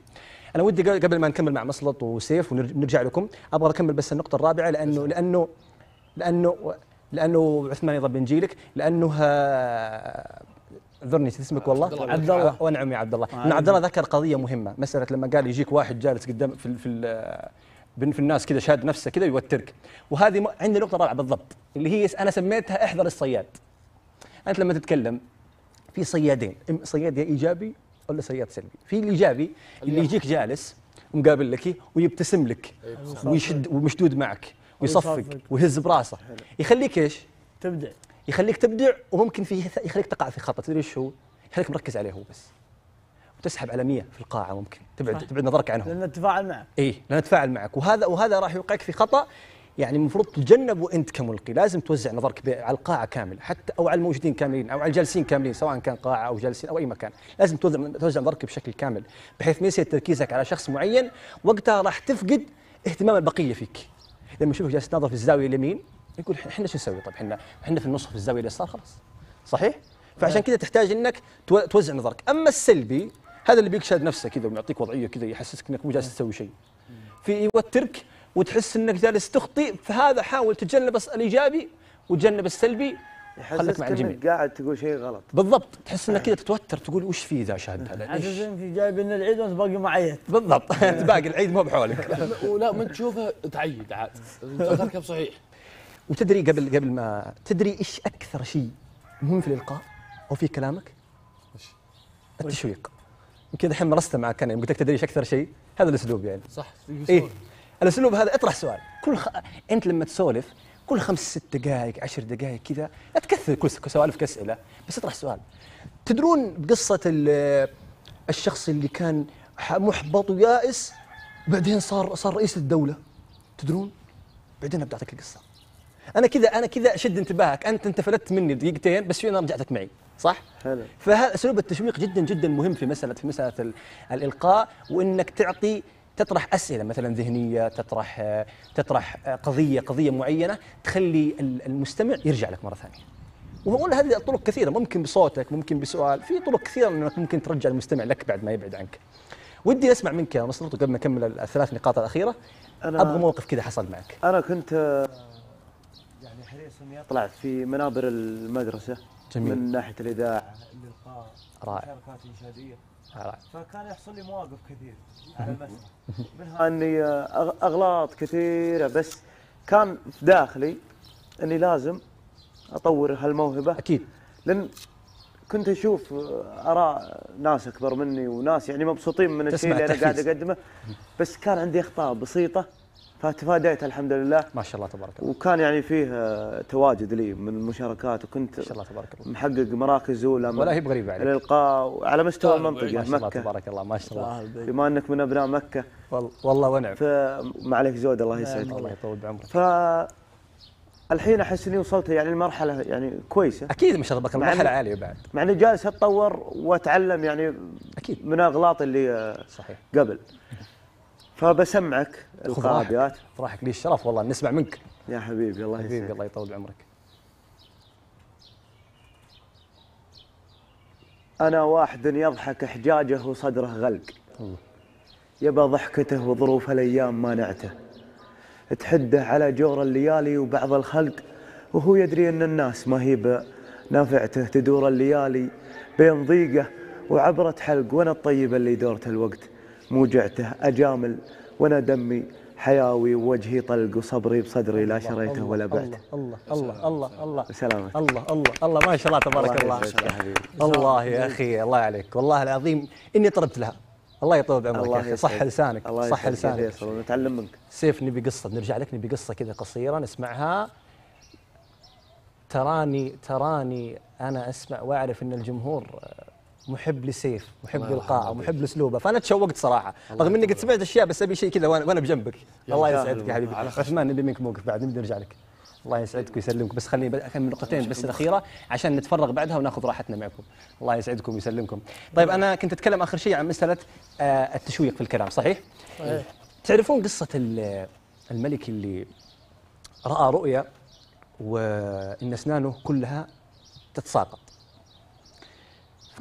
انا ودي قبل ما نكمل مع مسلط وسيف ونرجع لكم ابغى اكمل بس النقطه الرابعه لانه لانه لانه لانه عثمان يضرب بنجيلك لانه اعذرني آه، اسمك والله عبد الله ونعم يا عبد الله ان عبد الله ذكر قضيه مهمه مساله لما قال يجيك واحد جالس قدام في في في الناس كذا شاد نفسه كذا يوترك وهذه عندي نقطه رابعه بالضبط اللي هي انا سميتها احذر الصياد انت لما تتكلم في صيادين صياد يا ايجابي ولا سياط سلبي في الايجابي اللي يجيك جالس ومقابل لك ويبتسم لك ويشد ومشدود معك ويصفق ويهز براسه يخليك ايش تبدع يخليك تبدع وممكن فيه يخليك تقع في خطا تدري ايش هو يخليك مركز عليه هو بس وتسحب على 100 في القاعه ممكن تبعد تبعد نظرك عنهم لانه تفاعل معك اي لانه تفاعل معك وهذا وهذا راح يوقعك في خطا يعني المفروض تتجنب وانت كملقي لازم توزع نظرك على القاعه كامله حتى او على الموجودين كاملين او على الجالسين كاملين سواء كان قاعه او جالسين او اي مكان لازم توزع نظرك بشكل كامل بحيث ما يصير تركيزك على شخص معين وقتها راح تفقد اهتمام البقيه فيك لما يشوفك جالس تنظر في الزاويه اليمين يقول احنا شو نسوي طيب احنا احنا في النص في الزاويه اليسار خلاص صحيح فعشان نعم. كذا تحتاج انك توزع نظرك اما السلبي هذا اللي بيكشد نفسه كذا ويعطيك وضعيه كذا يحسسك انك مو جالس نعم. تسوي شيء في يوترك وتحس انك جالس تخطئ فهذا حاول تتجنب الايجابي وتجنب السلبي خليك مع الجميع قاعد تقول شيء غلط بالضبط تحس انك آه. كذا تتوتر تقول وش في اذا شاهدت هذا ليش؟ انت جايب ان العيد وانت باقي معيد بالضبط انت باقي العيد مو بحولك ولا من تشوفه تعيد عاد تركب صحيح وتدري قبل قبل ما تدري ايش اكثر شيء مهم في الالقاء او في كلامك؟ التشويق يمكن الحين مرسته معك انا قلت لك تدري ايش اكثر شيء؟ هذا الاسلوب يعني صح إيه الاسلوب هذا اطرح سؤال كل خ... انت لما تسولف كل خمس ست دقائق عشر دقائق كذا لا تكثر كل سوالف كاسئله بس اطرح سؤال تدرون بقصه الشخص اللي كان محبط ويائس وبعدين صار صار رئيس الدوله تدرون بعدين ابدا اعطيك القصه انا كذا انا كذا اشد انتباهك انت انت فلتت مني دقيقتين بس انا رجعتك معي صح؟ حلو فهذا أسلوب التشويق جدا جدا مهم في مساله في مساله الالقاء وانك تعطي تطرح اسئله مثلا ذهنيه تطرح تطرح قضيه قضيه معينه تخلي المستمع يرجع لك مره ثانيه وهقول هذه الطرق كثيره ممكن بصوتك ممكن بسؤال في طرق كثيره انك ممكن ترجع المستمع لك بعد ما يبعد عنك ودي اسمع منك يا مصطفى قبل ما اكمل الثلاث نقاط الاخيره أنا ابغى موقف كذا حصل معك انا كنت يعني حريص اني اطلع في منابر المدرسه جميل. من ناحيه الاذاعه اللقاء رائع مشاركات إنشادية فكان يحصل لي مواقف كثير على المسرح منها اني آه، اغلاط كثيره بس كان في داخلي اني لازم اطور هالموهبه اكيد لان كنت اشوف آه، اراء ناس اكبر مني وناس يعني مبسوطين من الشيء اللي انا قاعد اقدمه بس كان عندي اخطاء بسيطه فتفاديت الحمد لله ما شاء الله تبارك الله وكان يعني فيه آه، تواجد لي من المشاركات وكنت ما شاء الله تبارك الله محقق مراكز اولى ولا هي بغريبه عليك الالقاء على مستوى طيب، المنطقه ما شاء الله تبارك الله ما شاء الله بما انك من ابناء مكه والله ونعم فما عليك زود الله نعم، يسعدك الله يطول بعمرك ف الحين احس اني وصلت يعني لمرحله يعني كويسه اكيد ما شاء الله تبارك مرحله عاليه بعد مع اني جالس اتطور واتعلم يعني اكيد من اغلاطي اللي آه، صحيح قبل فبسمعك القاعة ابيات فرحك لي الشرف والله نسمع منك يا حبيبي الله يسعدك حبيبي الله يطول عمرك أنا واحد يضحك حجاجه وصدره غلق يبى ضحكته وظروف الأيام مانعته تحده على جور الليالي وبعض الخلق وهو يدري أن الناس ما هي نافعته تدور الليالي بين ضيقه وعبرة حلق وأنا الطيب اللي دورت الوقت موجعته أجامل وانا دمي حياوي وجهي طلق وصبري بصدري لا شريته ولا بعته الله الله الله الله سلامة الله الله الله ما شاء الله تبارك الله الله يا اخي الله عليك والله العظيم اني طربت لها الله يطول بعمرك الله يا صح لسانك الله صح لسانك نتعلم منك سيف نبي قصه نرجع لك نبي قصه كذا قصيره نسمعها تراني تراني انا اسمع واعرف ان الجمهور محب لسيف محب للقاعه محب لاسلوبه فانا تشوقت صراحه رغم اني قد سمعت اشياء بس ابي شيء كذا وانا بجنبك الله يسعدك يا حبيبي عثمان نبي منك موقف بعد نبي نرجع لك الله يسعدكم ويسلمكم بس خليني اكمل نقطتين بس الاخيره عشان نتفرغ بعدها وناخذ راحتنا معكم الله يسعدكم ويسلمكم طيب انا كنت اتكلم اخر شيء عن مساله آه، التشويق في الكلام صحيح صحيح تعرفون قصه الملك اللي راى رؤيا وان اسنانه كلها تتساقط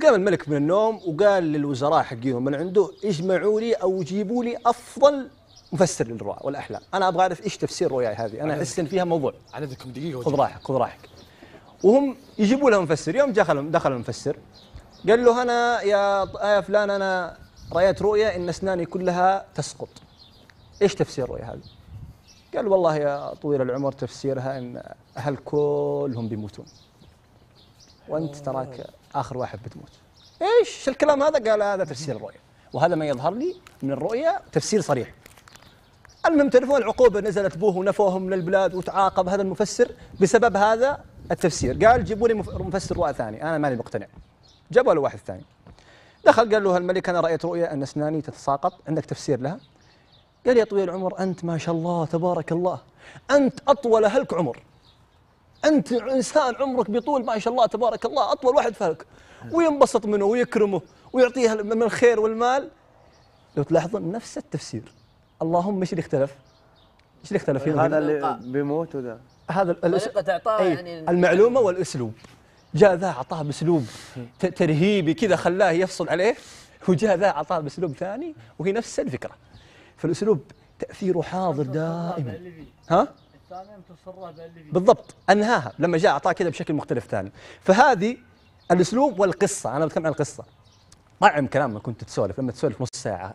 فقام الملك من النوم وقال للوزراء حقيهم من عنده اجمعوا لي او جيبوا لي افضل مفسر للرؤى والاحلام، انا ابغى اعرف ايش تفسير رؤياي هذه، انا احس ان فيها موضوع. عددكم دقيقه خذ راحك خذ راحك. وهم يجيبوا لهم مفسر، يوم دخل دخل المفسر قال له انا يا يا فلان انا رايت رؤيا ان اسناني كلها تسقط. ايش تفسير الرؤيا هذه؟ قال والله يا طويل العمر تفسيرها ان اهل كلهم بيموتون. وانت تراك اخر واحد بتموت ايش الكلام هذا قال هذا تفسير الرؤيا وهذا ما يظهر لي من الرؤيا تفسير صريح المهم تعرفون العقوبة نزلت به ونفوهم للبلاد وتعاقب هذا المفسر بسبب هذا التفسير قال جيبوا لي مفسر رؤى ثاني أنا ماني مقتنع جابوا له واحد ثاني دخل قال له الملك أنا رأيت رؤيا أن أسناني تتساقط عندك تفسير لها قال يا طويل العمر أنت ما شاء الله تبارك الله أنت أطول أهلك عمر انت انسان عمرك بيطول ما شاء الله تبارك الله اطول واحد فلك وينبسط منه ويكرمه ويعطيه من الخير والمال لو تلاحظون نفس التفسير اللهم ايش اللي اختلف؟ ايش اللي اختلف هذا اللي بيموت وذا هذا طريقه اعطاء يعني المعلومه والاسلوب جاء ذا اعطاه باسلوب ترهيبي كذا خلاه يفصل عليه وجاء ذا اعطاه باسلوب ثاني وهي نفس الفكره فالاسلوب تاثيره حاضر دائما ها؟ بالضبط انهاها لما جاء اعطاه كذا بشكل مختلف ثاني فهذه الاسلوب والقصه انا بتكلم عن القصه طعم كلامك كنت تسولف لما تسولف نص ساعه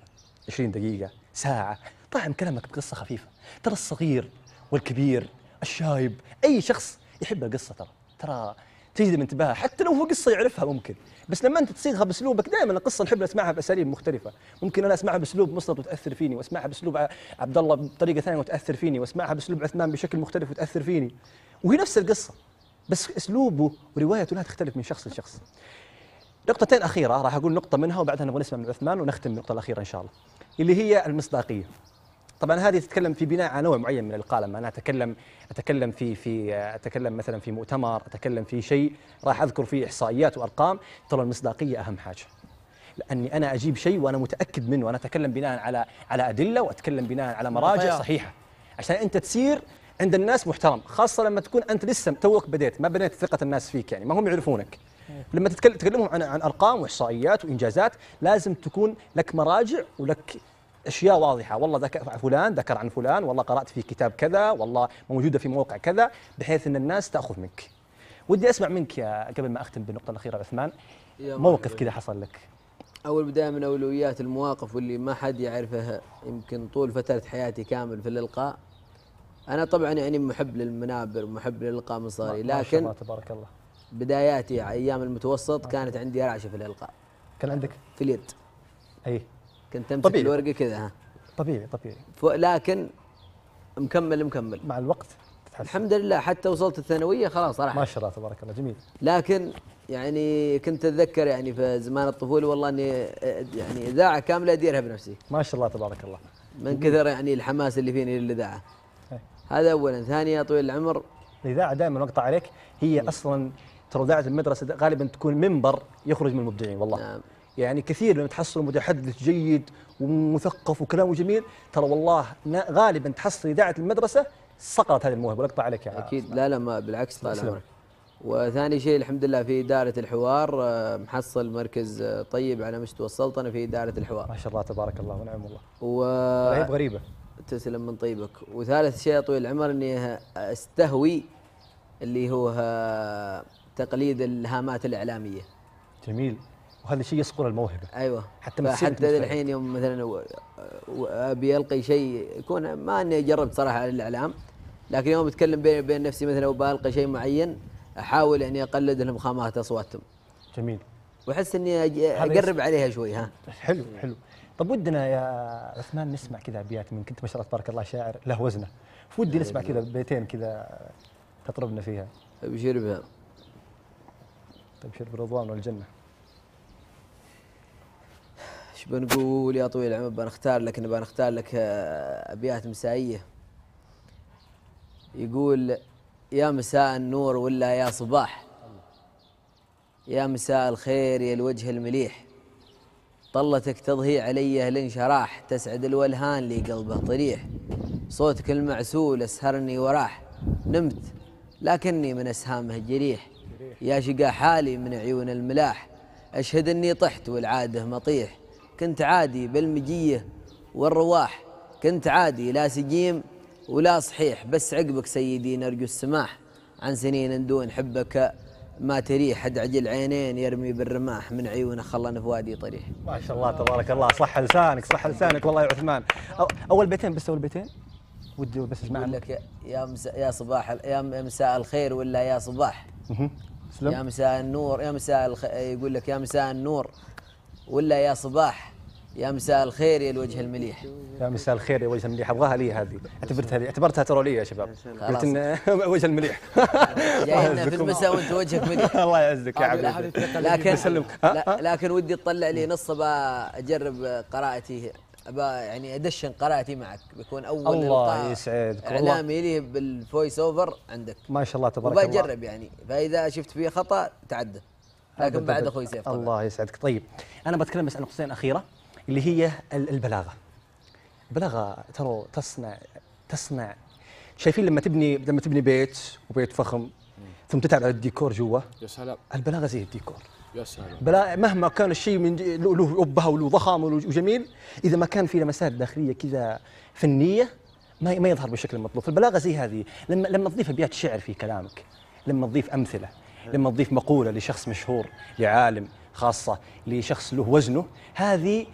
20 دقيقه ساعه طعم كلامك بقصه خفيفه ترى الصغير والكبير الشايب اي شخص يحب القصه ترى ترى تجذب انتباهها حتى لو هو قصه يعرفها ممكن بس لما انت تصيغها باسلوبك دائما القصه نحب نسمعها باساليب مختلفه ممكن انا اسمعها باسلوب مسلط وتاثر فيني واسمعها باسلوب عبد الله بطريقه ثانيه وتاثر فيني واسمعها باسلوب عثمان بشكل مختلف وتاثر فيني وهي نفس القصه بس اسلوبه وروايته لا تختلف من شخص لشخص نقطتين اخيره راح اقول نقطه منها وبعدها نبغى نسمع من عثمان ونختم النقطه الاخيره ان شاء الله اللي هي المصداقيه طبعا هذه تتكلم في بناء على نوع معين من القالمة أنا أتكلم أتكلم في في أتكلم مثلا في مؤتمر أتكلم في شيء راح أذكر فيه إحصائيات وأرقام ترى المصداقية أهم حاجة لاني انا اجيب شيء وانا متاكد منه انا اتكلم بناء على على ادله واتكلم بناء على طيب. مراجع صحيحه عشان انت تصير عند الناس محترم خاصه لما تكون انت لسه توك بديت ما بنيت ثقه الناس فيك يعني ما هم يعرفونك لما تتكلم تكلمهم عن عن ارقام واحصائيات وانجازات لازم تكون لك مراجع ولك اشياء واضحه والله ذكر فلان ذكر عن فلان والله قرات في كتاب كذا والله موجوده في موقع كذا بحيث ان الناس تاخذ منك ودي اسمع منك يا قبل ما اختم بالنقطه الاخيره عثمان موقف كذا حصل لك اول بدايه من اولويات المواقف واللي ما حد يعرفها يمكن طول فتره حياتي كامل في الالقاء انا طبعا يعني محب للمنابر ومحب للالقاء مصاري لكن ما تبارك الله بداياتي ايام المتوسط كانت عندي رعشه في الالقاء كان عندك في اليد اي كنت تمسك طبيعي. الورقه كذا ها طبيعي طبيعي لكن مكمل مكمل مع الوقت تتحسن. الحمد لله حتى وصلت الثانويه خلاص صراحه ما شاء الله تبارك الله جميل لكن يعني كنت اتذكر يعني في زمان الطفوله والله اني يعني اذاعه كامله اديرها بنفسي ما شاء الله تبارك الله من كثر يعني الحماس اللي فيني للاذاعه إيه. هذا اولا ثانيا طويل العمر الاذاعه دائما اقطع عليك هي نعم. اصلا ترى اذاعه المدرسه غالبا تكون منبر يخرج من المبدعين والله نعم يعني كثير لما تحصل متحدث جيد ومثقف وكلامه جميل ترى والله غالبا تحصل اذاعه المدرسه سقطت هذه الموهبه ولا اقطع عليك يعني اكيد لا لا ما بالعكس طال وثاني شيء الحمد لله في إدارة الحوار آه، محصل مركز آه، طيب على مستوى السلطنة في إدارة الحوار ما شاء الله تبارك الله ونعم الله و... رهيب غريبة تسلم من طيبك وثالث شيء طويل العمر أني أستهوي اللي هو آه، تقليد الهامات الإعلامية جميل وهذا الشيء يصقل الموهبه ايوه حتى حتى الحين يوم مثلا ابي القي شيء يكون ما اني جربت صراحه على الاعلام لكن يوم اتكلم بين, بين نفسي مثلا وبالقي شيء معين احاول اني اقلد لهم خامات اصواتهم جميل واحس اني اقرب عليها شوي ها حلو حلو طب ودنا يا عثمان نسمع كذا ابيات من كنت ما شاء الله تبارك الله شاعر له وزنه فودي نسمع كذا بيتين كذا تطربنا فيها ابشر بها ابشر طيب برضوان والجنه بنقول يا طويل العمر بنختار لك نبغى نختار لك آه، ابيات مسائيه يقول يا مساء النور ولا يا صباح يا مساء الخير يا الوجه المليح طلتك تضهي علي الانشراح تسعد الولهان لي قلبه طريح صوتك المعسول اسهرني وراح نمت لكني من اسهامه جريح يا شقا حالي من عيون الملاح اشهد اني طحت والعاده مطيح كنت عادي بالمجية والرواح كنت عادي لا سجيم ولا صحيح بس عقبك سيدي نرجو السماح عن سنين دون حبك ما تريح حد عجل عينين يرمي بالرماح من عيونه خلنا في وادي طريح ما شاء الله تبارك الله صح لسانك صح لسانك والله يا عثمان اول بيتين بس اول بيتين ودي بس اسمع لك يا مس... يا صباح يا مساء الخير ولا يا صباح يا مساء النور يا مساء الخ... يقول لك يا مساء النور ولا يا صباح يا مساء الخير يا الوجه المليح يا مساء الخير يا وجه المليح ابغاها لي هذه اعتبرتها لي اعتبرتها تروليه يا شباب قلت ان وجه المليح لنا في المساء وانت وجهك مليح الله يعزك يا عبد لكن لكن ودي تطلع لي نص اجرب قراءتي يعني ادشن قراءتي معك بيكون اول الله يسعدك اعلامي لي بالفويس اوفر عندك ما شاء الله تبارك الله وبجرب يعني فاذا شفت فيه خطا تعدل لكن بعد اخوي سيف الله يسعدك طيب انا بتكلم بس عن نقطتين اخيره اللي هي البلاغه البلاغه ترى تصنع تصنع شايفين لما تبني لما تبني بيت وبيت فخم ثم تتعب على الديكور جوا يا سلام البلاغه زي الديكور يا سلام بلا مهما كان الشيء من له ابهه وله ضخام وجميل اذا ما كان في لمسات داخليه كذا فنيه ما ما يظهر بالشكل المطلوب فالبلاغه زي هذه لما لما تضيف ابيات شعر في كلامك لما تضيف امثله لما تضيف مقوله لشخص مشهور لعالم خاصه لشخص له وزنه هذه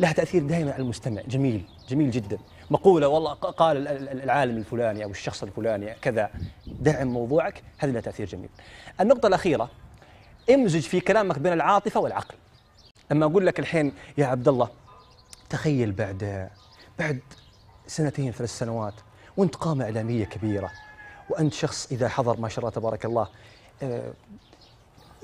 لها تاثير دائما على المستمع جميل جميل جدا مقوله والله قال العالم الفلاني او الشخص الفلاني كذا دعم موضوعك هذا لها تاثير جميل النقطه الاخيره امزج في كلامك بين العاطفه والعقل لما اقول لك الحين يا عبد الله تخيل بعد بعد سنتين ثلاث سنوات وانت قامه اعلاميه كبيره وانت شخص اذا حضر ما شاء الله تبارك الله آه،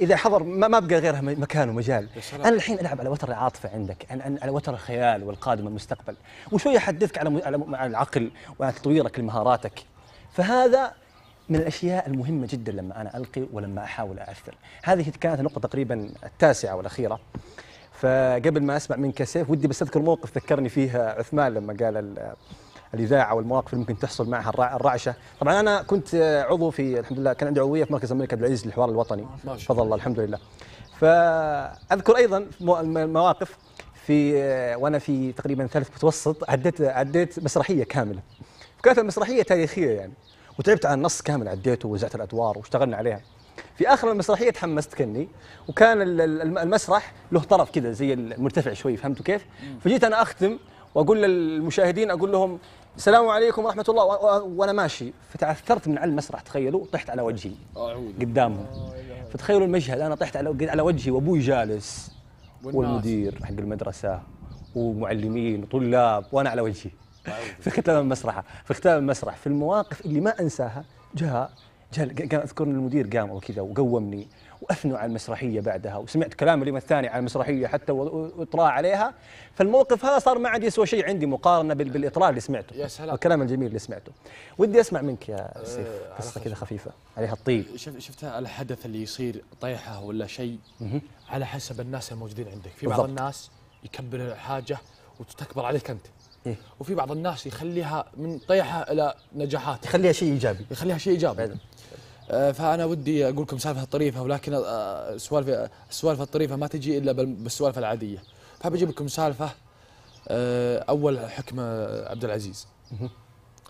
اذا حضر ما, ما بقى غيرها مكان ومجال انا الحين العب على وتر العاطفه عندك أنا على وتر الخيال والقادم المستقبل وشوي احدثك على على العقل وعلى تطويرك لمهاراتك فهذا من الاشياء المهمه جدا لما انا القي ولما احاول ااثر هذه كانت النقطه تقريبا التاسعه والاخيره فقبل ما اسمع منك سيف ودي بس اذكر موقف ذكرني فيه عثمان لما قال الاذاعه والمواقف اللي ممكن تحصل معها الرعشه طبعا انا كنت آه، عضو في الحمد لله كان عندي عضويه في مركز الملك عبد العزيز للحوار الوطني فضل الله الحمد لله فاذكر ايضا مواقف في آه، وانا في تقريبا ثالث متوسط عديت عديت مسرحيه كامله كانت المسرحيه تاريخيه يعني وتعبت على النص كامل عديته ووزعت الادوار واشتغلنا عليها في اخر المسرحيه تحمست كني وكان المسرح له طرف كذا زي المرتفع شوي فهمتوا كيف؟ فجيت انا اختم واقول للمشاهدين اقول لهم السلام عليكم ورحمة الله وأنا ماشي فتعثرت من على المسرح تخيلوا طحت على وجهي قدامهم فتخيلوا المشهد أنا طحت على على وجهي وأبوي جالس والمدير حق المدرسة ومعلمين وطلاب وأنا على وجهي في ختام المسرح في ختام المسرح في المواقف اللي ما أنساها جاء جاء اذكر ان المدير قام وكذا وقومني واثنوا على المسرحيه بعدها وسمعت كلام اليوم الثاني على المسرحيه حتى واطراء عليها فالموقف هذا صار ما عاد يسوى شيء عندي مقارنه بالاطراء اللي سمعته يا سلام والكلام الجميل اللي سمعته ودي اسمع منك يا آه، سيف قصه كذا خفيفه عليها الطيب شفتها الحدث اللي يصير طيحه ولا شيء على حسب الناس الموجودين عندك في بعض الناس يكبر حاجه وتكبر عليك انت إيه؟ وفي بعض الناس يخليها من طيحه الى نجاحات يخليها شيء ايجابي يخليها شيء ايجابي آه، فانا ودي اقول لكم سالفه طريفه ولكن السوالف آه، السوالف الطريفه ما تجي الا بالسوالف العاديه فبجيب لكم سالفه آه، اول حكمه عبد العزيز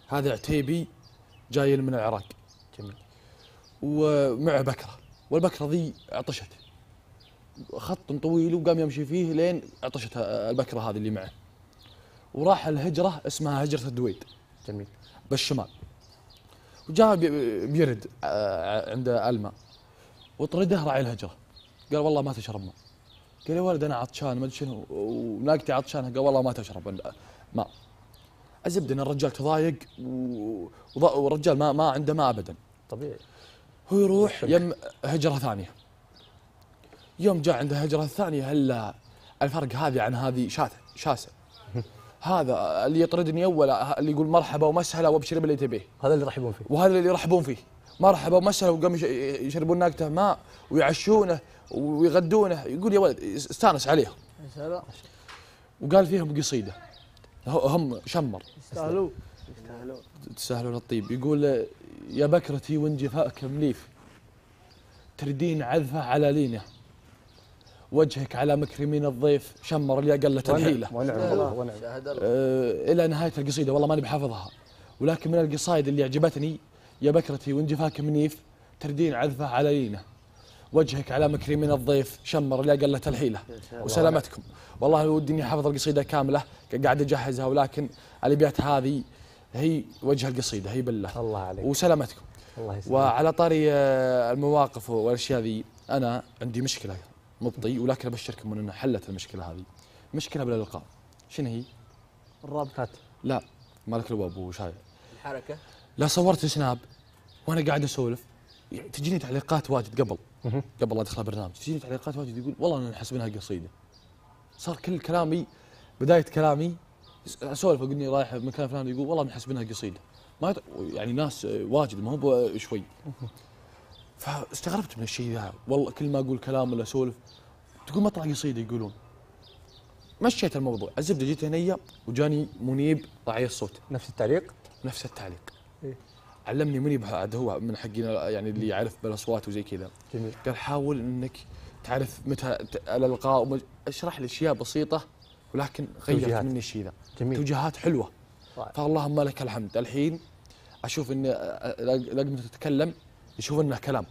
هذا عتيبي جاي من العراق جميل ومعه بكره والبكره ذي عطشت خط طويل وقام يمشي فيه لين عطشت البكره هذه اللي معه وراح الهجره اسمها هجره الدويد جميل بالشمال وجاء بيرد آه، عند الماء وطرده راعي الهجره قال والله ما تشرب ماء قال يا ولد انا عطشان ما ادري شنو وناقتي عطشانه قال والله ما تشرب ماء الزبده ان الرجال تضايق والرجال ما ما عنده ماء ابدا طبيعي هو يروح يم هجره ثانيه يوم جاء عنده هجره ثانيه هلا الفرق هذه عن هذه شاسع شاسع هذا اللي يطردني اول اللي يقول مرحبا ومسهلا وابشر باللي تبيه هذا اللي يرحبون فيه وهذا اللي يرحبون فيه مرحبا ومسهلا وقام يشربون ناقته ماء ويعشونه ويغدونه يقول يا ولد استانس عليهم وقال فيهم قصيده هم شمر يستاهلون يستاهلون تستاهلون الطيب يقول يا بكرتي وان جفاك مليف تردين عذفه على لينه وجهك على مكرمين الضيف شمر لي أقل تنهيله ونعم والله ونعم آه إلى نهاية القصيدة والله ماني بحافظها ولكن من القصائد اللي عجبتني يا بكرتي وانجفاك منيف تردين عذفه على لينه وجهك على مكرمين الضيف شمر لا قلة الحيلة وسلامتكم والله ودي اني احفظ القصيدة كاملة قاعد اجهزها ولكن الابيات هذه هي وجه القصيدة هي بالله الله عليك وسلامتكم الله يسلمك وعلى طاري آه، المواقف والاشياء ذي انا عندي مشكلة مبطي ولكن ابشركم اننا حلت المشكله هذه مشكله بالالقاء شنو هي؟ الرابطات لا مالك الواب ابو شايع الحركه لا صورت سناب وانا قاعد اسولف تجيني تعليقات واجد قبل قبل لا ادخل برنامج تجيني تعليقات واجد يقول والله انا احس انها قصيده صار كل كلامي بدايه كلامي اسولف اقول اني رايح مكان فلان يقول والله احس انها قصيده ما يعني ناس واجد ما هو شوي فاستغربت من الشيء ذا والله كل ما اقول كلام ولا اسولف تقول مطلع قصيده يقولون مشيت الموضوع الزبده جيت هنا وجاني منيب راعي الصوت نفس التعليق نفس التعليق إيه؟ علمني منيب هذا هو من حقنا يعني اللي يعرف بالاصوات وزي كذا جميل قال حاول انك تعرف متى الالقاء ومج... اشرح لي اشياء بسيطه ولكن غيرت توجهات. مني الشيء ذا جميل توجيهات حلوه طيب. فاللهم لك الحمد الحين اشوف ان لقمه تتكلم يشوف انه كلام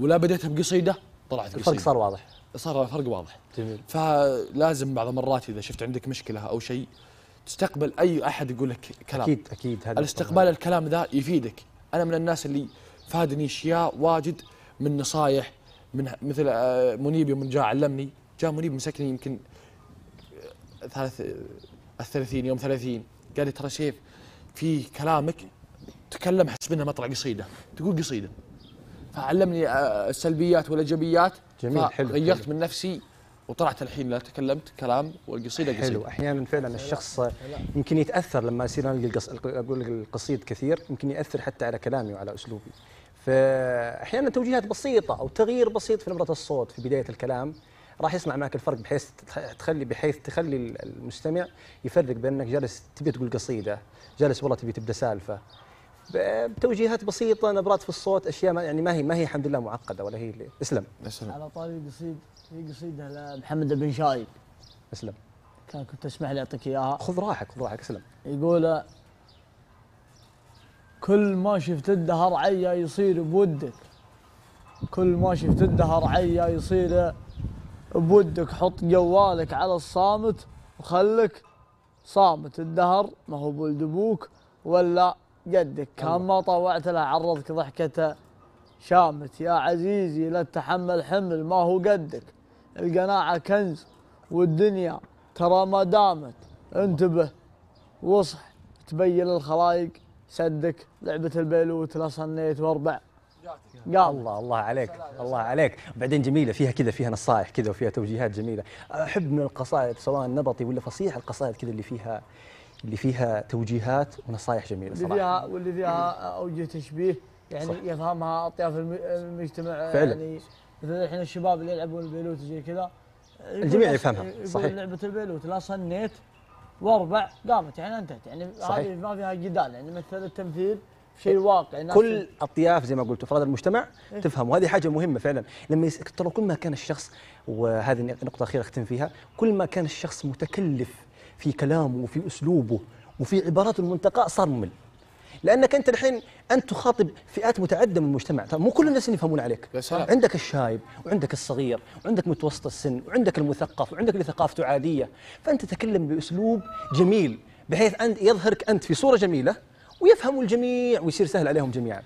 ولا بديتها بقصيده طلعت قصيده الفرق صار واضح صار فرق واضح جميل فلازم بعض المرات اذا شفت عندك مشكله او شيء تستقبل اي احد يقول لك كلام اكيد اكيد هذا الاستقبال طبعاً. الكلام ذا يفيدك انا من الناس اللي فادني اشياء واجد من نصايح من مثل آه، منيب يوم جاء علمني جاء منيب مسكني يمكن آه، ثلاث آه، الثلاثين يوم ثلاثين قال لي ترى سيف في كلامك تكلم انه مطلع قصيده تقول قصيده فعلمني السلبيات آه، والايجابيات جميل حلو غيرت من نفسي وطلعت الحين لا تكلمت كلام والقصيده قصيده حلو احيانا فعلا الشخص يمكن يتاثر لما يصير القى اقول القصيد كثير يمكن ياثر حتى على كلامي وعلى اسلوبي فاحيانا توجيهات بسيطه او تغيير بسيط في نبره الصوت في بدايه الكلام راح يسمع معك الفرق بحيث تخلي بحيث تخلي المستمع يفرق بين انك جالس تبي تقول قصيده جالس والله تبي تبدا سالفه بتوجيهات بسيطه نبرات في الصوت اشياء ما يعني ما هي ما هي الحمد لله معقده ولا هي اللي اسلم اسلم على طاري قصيد في قصيده لمحمد بن شايب اسلم كان كنت اسمح لي اعطيك اياها خذ راحك خذ راحك اسلم يقول كل ما شفت الدهر عيا يصير بودك كل ما شفت الدهر عيا يصير بودك حط جوالك على الصامت وخلك صامت الدهر ما هو بولد ابوك ولا جدك كان ما طوعت له عرضك ضحكته شامت يا عزيزي لا تحمل حمل ما هو قدك القناعة كنز والدنيا ترى ما دامت انتبه وصح تبين الخلايق سدك لعبة البيلوت لا صنيت واربع قال الله الله عليك الله عليك بعدين جميله فيها كذا فيها نصائح كذا وفيها توجيهات جميله احب من القصائد سواء نبطي ولا فصيح القصائد كذا اللي فيها اللي فيها توجيهات ونصائح جميله صراحه فيها واللي فيها اوجه تشبيه يعني صح. يفهمها اطياف المجتمع فعلا. يعني مثلا الحين الشباب اللي يلعبون البيلوت زي كذا الجميع يفهمها صحيح لعبه البيلوت لا صنيت واربع قامت يعني انتهت يعني هذه ما فيها جدال يعني مثل التمثيل شيء واقعي كل اطياف زي ما قلت افراد المجتمع إيه؟ تفهم وهذه حاجه مهمه فعلا لما ترى كل ما كان الشخص وهذه نقطه اخيره اختم فيها كل ما كان الشخص متكلف في كلامه وفي اسلوبه وفي عباراته المنتقاء صار ممل لانك انت الحين انت تخاطب فئات متعدده من المجتمع طيب، مو كل الناس يفهمون عليك عندك الشايب وعندك الصغير وعندك متوسط السن وعندك المثقف وعندك اللي ثقافته عاديه فانت تتكلم باسلوب جميل بحيث انت يظهرك انت في صوره جميله ويفهم الجميع ويصير سهل عليهم جميعا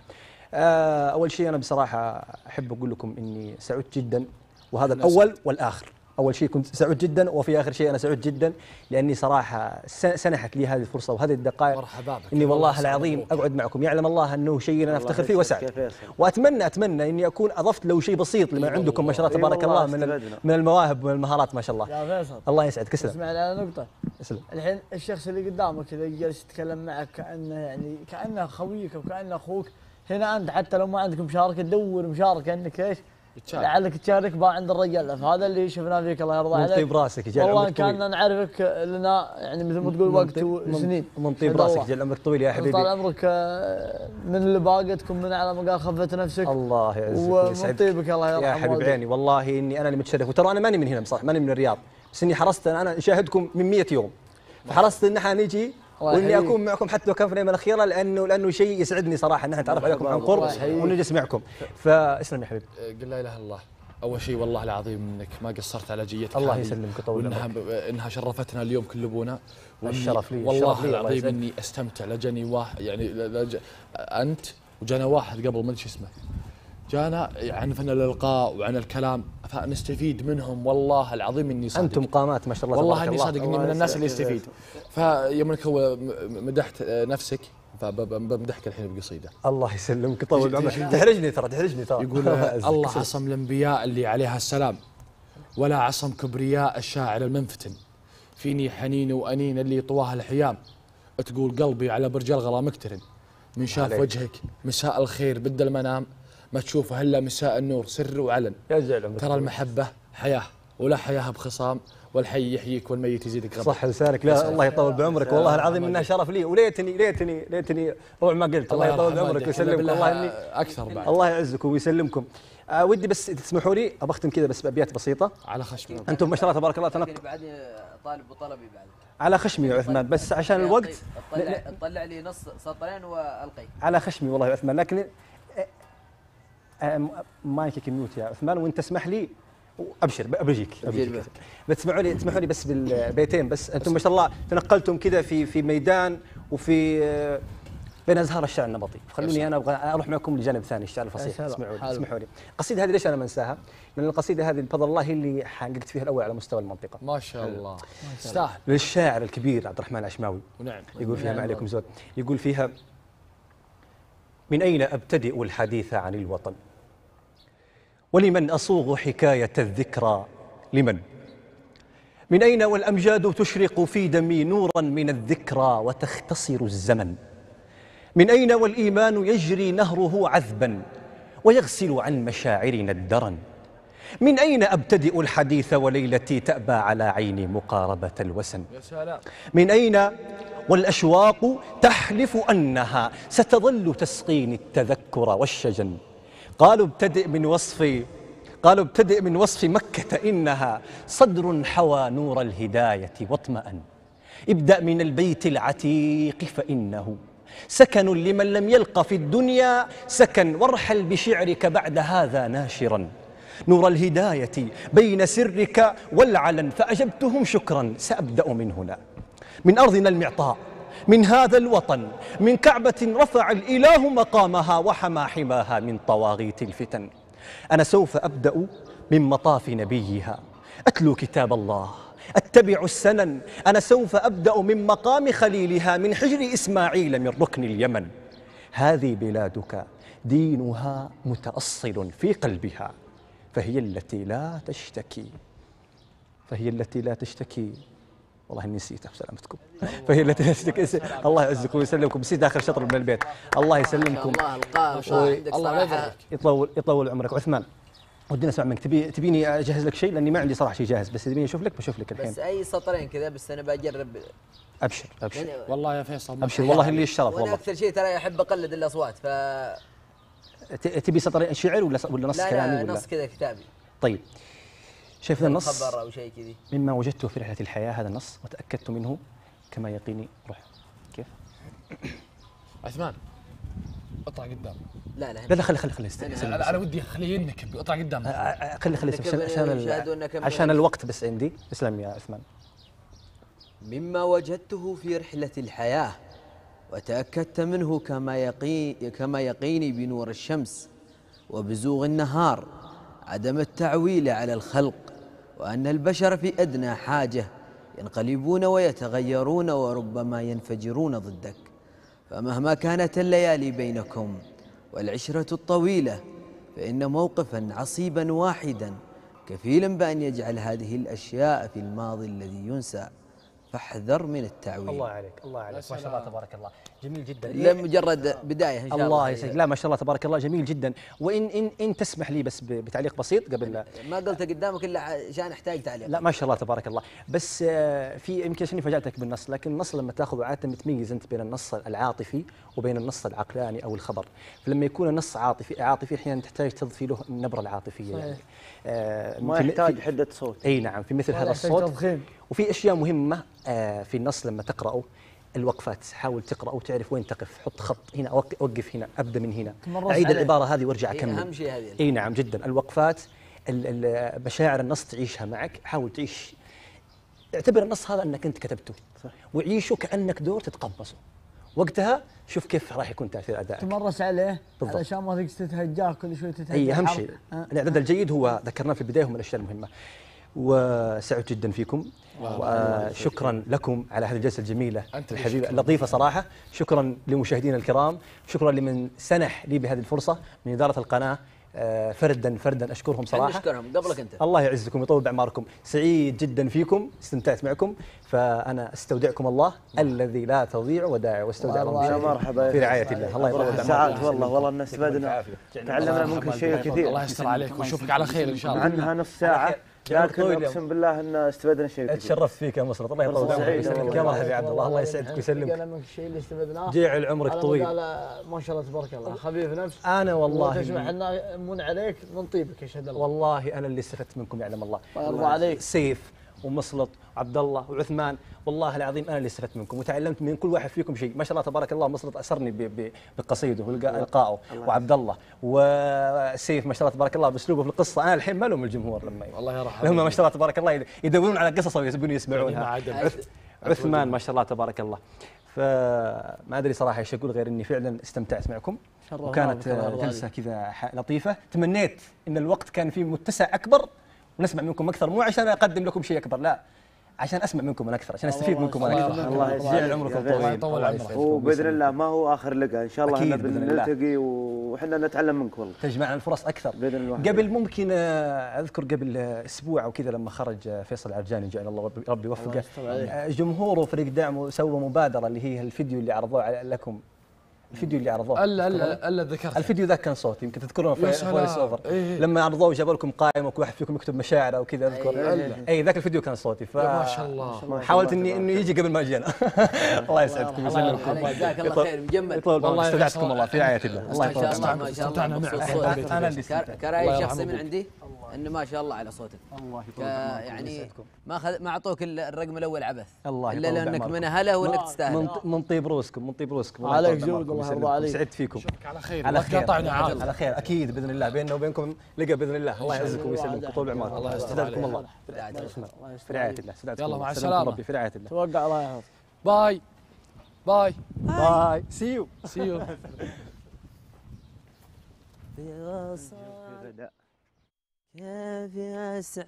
آه، اول شيء انا بصراحه احب اقول لكم اني سعدت جدا وهذا الاول والاخر اول شيء كنت سعيد جدا وفي اخر شيء انا سعيد جدا لاني صراحه سنحت لي هذه الفرصه وهذه الدقائق مرحبا بك اني والله العظيم اقعد معكم يعلم الله انه شيء انا افتخر فيه واسعد واتمنى اتمنى اني اكون اضفت لو شيء بسيط لما عندكم ما شاء الله تبارك الله من من المواهب ومن المهارات ما شاء الله يا فيصل الله يسعدك اسلم اسمع على نقطه اسلم الحين الشخص اللي قدامك اذا جالس يتكلم معك كانه يعني كانه خويك او كانه اخوك هنا انت حتى لو ما عندك مشاركه دور مشاركه انك ايش لعلك تشارك با عند الرجال فهذا اللي شفناه فيك الله يرضى عليك من طيب راسك جل والله كان نعرفك لنا يعني مثل ما تقول وقت وسنين من طيب راسك جل عمرك طويل يا حبيبي طال عمرك آه، من اللي باقتكم من على ما قال خفت نفسك الله يعزك ومن طيبك الله يرضى يا حبيب عيني والله اني انا اللي متشرف وترى انا ماني من هنا صح ماني من الرياض بس اني حرصت انا اشاهدكم من 100 يوم فحرصت ان احنا نجي واني اكون معكم حتى لو كان في الايام الاخيره لانه لانه شيء يسعدني صراحه ان احنا نتعرف عليكم عن قرب ونجلس معكم فاسلم يا حبيبي أه، قل لا اله الا الله اول شيء والله العظيم انك ما قصرت على جيتك الله يسلمك طول عمرك انها شرفتنا اليوم كل ابونا الشرف لي والله الشرف العظيم اني استمتع لجني واحد يعني لج... انت وجانا واحد قبل ما ادري اسمه جانا عن فن الالقاء وعن الكلام فنستفيد منهم والله العظيم اني صادق انتم قامات ما شاء الله والله اني صادق اني من الناس اللي يستفيد فيوم انك هو مدحت آه، نفسك فبمدحك الحين بقصيده الله يسلمك طول عمرك تحرجني ترى تحرجني ترى يقول الله عصم الانبياء اللي عليها السلام ولا عصم كبرياء الشاعر المنفتن فيني حنين وانين اللي طواها الحيام تقول قلبي على برج الغلا مقترن من شاف وجهك مساء الخير بدل المنام ما تشوفه الا مساء النور سر وعلن يا زعلم ترى المحبه حياه ولا حياه بخصام والحي يحييك والميت يزيدك غضب صح لسانك لا الله يطول بعمرك والله العظيم انه شرف لي وليتني ليتني ليتني ربع ما قلت الله يطول بعمرك ويسلمك الله اني اكثر بعد الله يعزكم ويسلمكم آه ودي بس تسمحوا لي ابى اختم كذا بس بابيات بسيطه على خشمي انتم ما شاء الله تبارك الله تنق طالب وطلبي بعد على خشمي يا عثمان بس عشان الوقت طيب. طلع لي نص سطرين والقي على خشمي والله يا عثمان لكن مايكك ميوت يا عثمان وانت اسمح لي ابشر بجيك بتسمعوا لي تسمحوا لي بس بالبيتين بس انتم ما شاء الله تنقلتم كذا في في ميدان وفي آه، بين ازهار الشعر النبطي خلوني انا ابغى اروح معكم لجانب ثاني الشعر الفصيح اسمعوا لي اسمحوا لي القصيده هذه ليش انا ما انساها؟ لان القصيده هذه بفضل الله هي اللي حققت فيها الاول على مستوى المنطقه ما شاء الله تستاهل للشاعر الكبير عبد الرحمن العشماوي ونعم يقول فيها ما نعم. عليكم زود يقول فيها من اين ابتدئ الحديث عن الوطن ولمن أصوغ حكاية الذكرى لمن؟ من أين والأمجاد تشرق في دمي نورا من الذكرى وتختصر الزمن من أين والإيمان يجري نهره عذبا ويغسل عن مشاعرنا الدرن من أين أبتدئ الحديث وليلتي تأبى على عيني مقاربة الوسن من أين والأشواق تحلف أنها ستظل تسقيني التذكر والشجن قالوا ابتدئ من وصف قالوا ابتدئ من وصف مكة إنها صدر حوى نور الهداية واطمأن ابدأ من البيت العتيق فإنه سكن لمن لم يلق في الدنيا سكن وارحل بشعرك بعد هذا ناشرا نور الهداية بين سرك والعلن فأجبتهم شكرا سأبدأ من هنا من أرضنا المعطاء من هذا الوطن من كعبة رفع الإله مقامها وحمى حماها من طواغيت الفتن أنا سوف أبدأ من مطاف نبيها أتلو كتاب الله أتبع السنن أنا سوف أبدأ من مقام خليلها من حجر إسماعيل من ركن اليمن هذه بلادك دينها متأصل في قلبها فهي التي لا تشتكي فهي التي لا تشتكي والله نسيته بسلامتكم فهي نسيتك الله يعزكم ويسلمكم نسيت اخر شطر من البيت الله يسلمكم الله الله يطول يطول عمرك عثمان ودنا اسمع منك تبي تبيني اجهز لك شيء لاني ما عندي صراحه شيء جاهز بس تبيني اشوف لك بشوف لك الحين بس اي سطرين كذا بس انا بجرب ابشر ابشر يعني والله يا فيصل ابشر والله لي الشرف والله اكثر شيء ترى احب اقلد الاصوات ف تبي سطرين شعر ولا ولا نص كلامي ولا نص كذا كتابي طيب شايف النص خبر أو شيء كذي مما وجدته في رحلة الحياة هذا النص وتأكدت منه كما يقيني روح كيف؟ عثمان اطلع قدام لا لا لا لا خلي خلي خلي انا انا ودي اخليه ينكب اطلع قدام خلي خلي عشان عشان الوقت بس عندي اسلم يا عثمان مما وجدته في رحلة الحياة وتأكدت منه كما يقي كما يقيني بنور الشمس وبزوغ النهار عدم التعويل على الخلق وأن البشر في أدنى حاجة ينقلبون ويتغيرون وربما ينفجرون ضدك فمهما كانت الليالي بينكم والعشرة الطويلة فإن موقفا عصيبا واحدا كفيلا بأن يجعل هذه الأشياء في الماضي الذي ينسى فاحذر من التعويل الله عليك الله عليك ما شاء الله تبارك الله جميل جدا لمجرد مجرد بدايه ان شاء الله الله يسعدك لا ما شاء الله تبارك الله جميل جدا وان ان ان تسمح لي بس بتعليق بسيط قبل ما قلت قدامك الا عشان احتاج تعليق لا ما شاء الله تبارك الله بس آه، في يمكن عشان فاجاتك بالنص لكن النص لما تاخذه عاده بتميز انت بين النص العاطفي وبين النص العقلاني او الخبر فلما يكون النص عاطفي عاطفي احيانا تحتاج تضفي له النبره العاطفيه يعني. صحيح. يعني ما يحتاج حده صوت اي نعم في مثل هذا الصوت وفي اشياء مهمه آه، في النص لما تقراه الوقفات حاول تقرا وتعرف وين تقف حط خط هنا اوقف هنا ابدا من هنا اعيد العباره هذه وارجع إيه، اكمل اهم شيء هذه اي نعم جدا الوقفات مشاعر النص تعيشها معك حاول تعيش اعتبر النص هذا انك انت كتبته صح. وعيشه كانك دور تتقمصه وقتها شوف كيف راح يكون تاثير ادائك تمرس عليه بالضبط علشان ما تتهجاه كل شوي تتهجاه اي اهم شيء الاعداد الجيد هو ذكرناه في البدايه هو من الاشياء المهمه وسعد جدا فيكم وشكرا لكم على هذه الجلسه الجميله الحبيبه اللطيفه صراحه شكرا لمشاهدينا الكرام شكرا لمن سنح لي بهذه الفرصه من اداره القناه فردا فردا اشكرهم صراحه اشكرهم قبلك انت الله يعزكم ويطول باعماركم سعيد جدا فيكم استمتعت معكم فانا استودعكم الله الذي لا تضيع ودائع واستودع الله الله مرحبا في رعايه الله الله يطول باعماركم والله والله ان استفدنا تعلمنا منك شيء كثير الله يستر عليك ونشوفك على خير ان شاء الله عنها نص ساعه لكن اقسم بالله ان استفدنا شيء كثير اتشرفت فيك يا مسرط الله يطول عمرك يا مرحبا يا عبد الله الله يسعدك ويسلمك انا من الشيء اللي استفدناه جعل عمرك طويل ما شاء الله تبارك الله خفيف نفس انا والله تسمع من عليك من طيبك يشهد الله والله انا اللي استفدت منكم يعلم الله الله عليك سيف ومسلط وعبد الله وعثمان والله العظيم انا اللي استفدت منكم وتعلمت من كل واحد فيكم شيء ما شاء الله تبارك الله مسلط اسرني بقصيده والقائه وعبد الله وسيف ما شاء الله تبارك الله باسلوبه في القصه انا الحين ما لهم الجمهور لما والله يرحم هم ما شاء الله تبارك الله يدورون على قصص ويبون يسمعونها عثمان ما شاء الله تبارك الله فما ادري صراحه ايش اقول غير اني فعلا استمتعت معكم وكانت جلسه كذا لطيفه تمنيت ان الوقت كان فيه متسع اكبر ونسمع منكم اكثر مو عشان اقدم لكم شيء اكبر لا عشان اسمع منكم انا اكثر عشان استفيد منكم انا اكثر الله يجعل عمركم طويل الله يطول عمرك وباذن الله ما هو اخر لقاء ان شاء الله احنا بنلتقي وحنا نتعلم منك والله تجمعنا الفرص اكثر باذن الله قبل ممكن آه، اذكر قبل اسبوع او كذا لما خرج آه، فيصل عرجاني جعل الله ربي يوفقه آه، جمهوره وفريق دعمه سووا مبادره اللي هي الفيديو اللي عرضوه لكم الفيديو اللي عرضوه الا الا الا ذكرت الفيديو ذاك كان صوتي يمكن تذكرونه في فويس اوفر إيه. لما عرضوه جابوا لكم قائمه وكل واحد فيكم يكتب مشاعره وكذا اذكر اي إيه، إيه. إيه، ذاك الفيديو كان صوتي ف ما شاء الله حاولت اني انه يجي قبل ما اجي انا الله يسعدكم ويسلمكم جزاك الله خير مجمل والله استودعتكم الله في رعايه الله الله يطول عمرك استمتعنا معكم انا اللي كرايه شخصيه من عندي انه ما شاء الله على صوتك الله يطول يعني ما خد... ما اعطوك الرقم الاول عبث الله الا لانك من اهله وانك تستاهل من طيب روسكم من طيب روسكم عليك جود الله يرضى عليك سعدت فيكم على خير على خير قطعنا عارض على خير اكيد باذن الله بيننا وبينكم لقى باذن الله الله يعزكم ويسلمكم طول عمرك الله يستودعكم الله في رعايه الله يلا مع السلامه ربي في رعايه الله توقع الله يحفظك باي باي باي سي يو سي يو يا في أسعد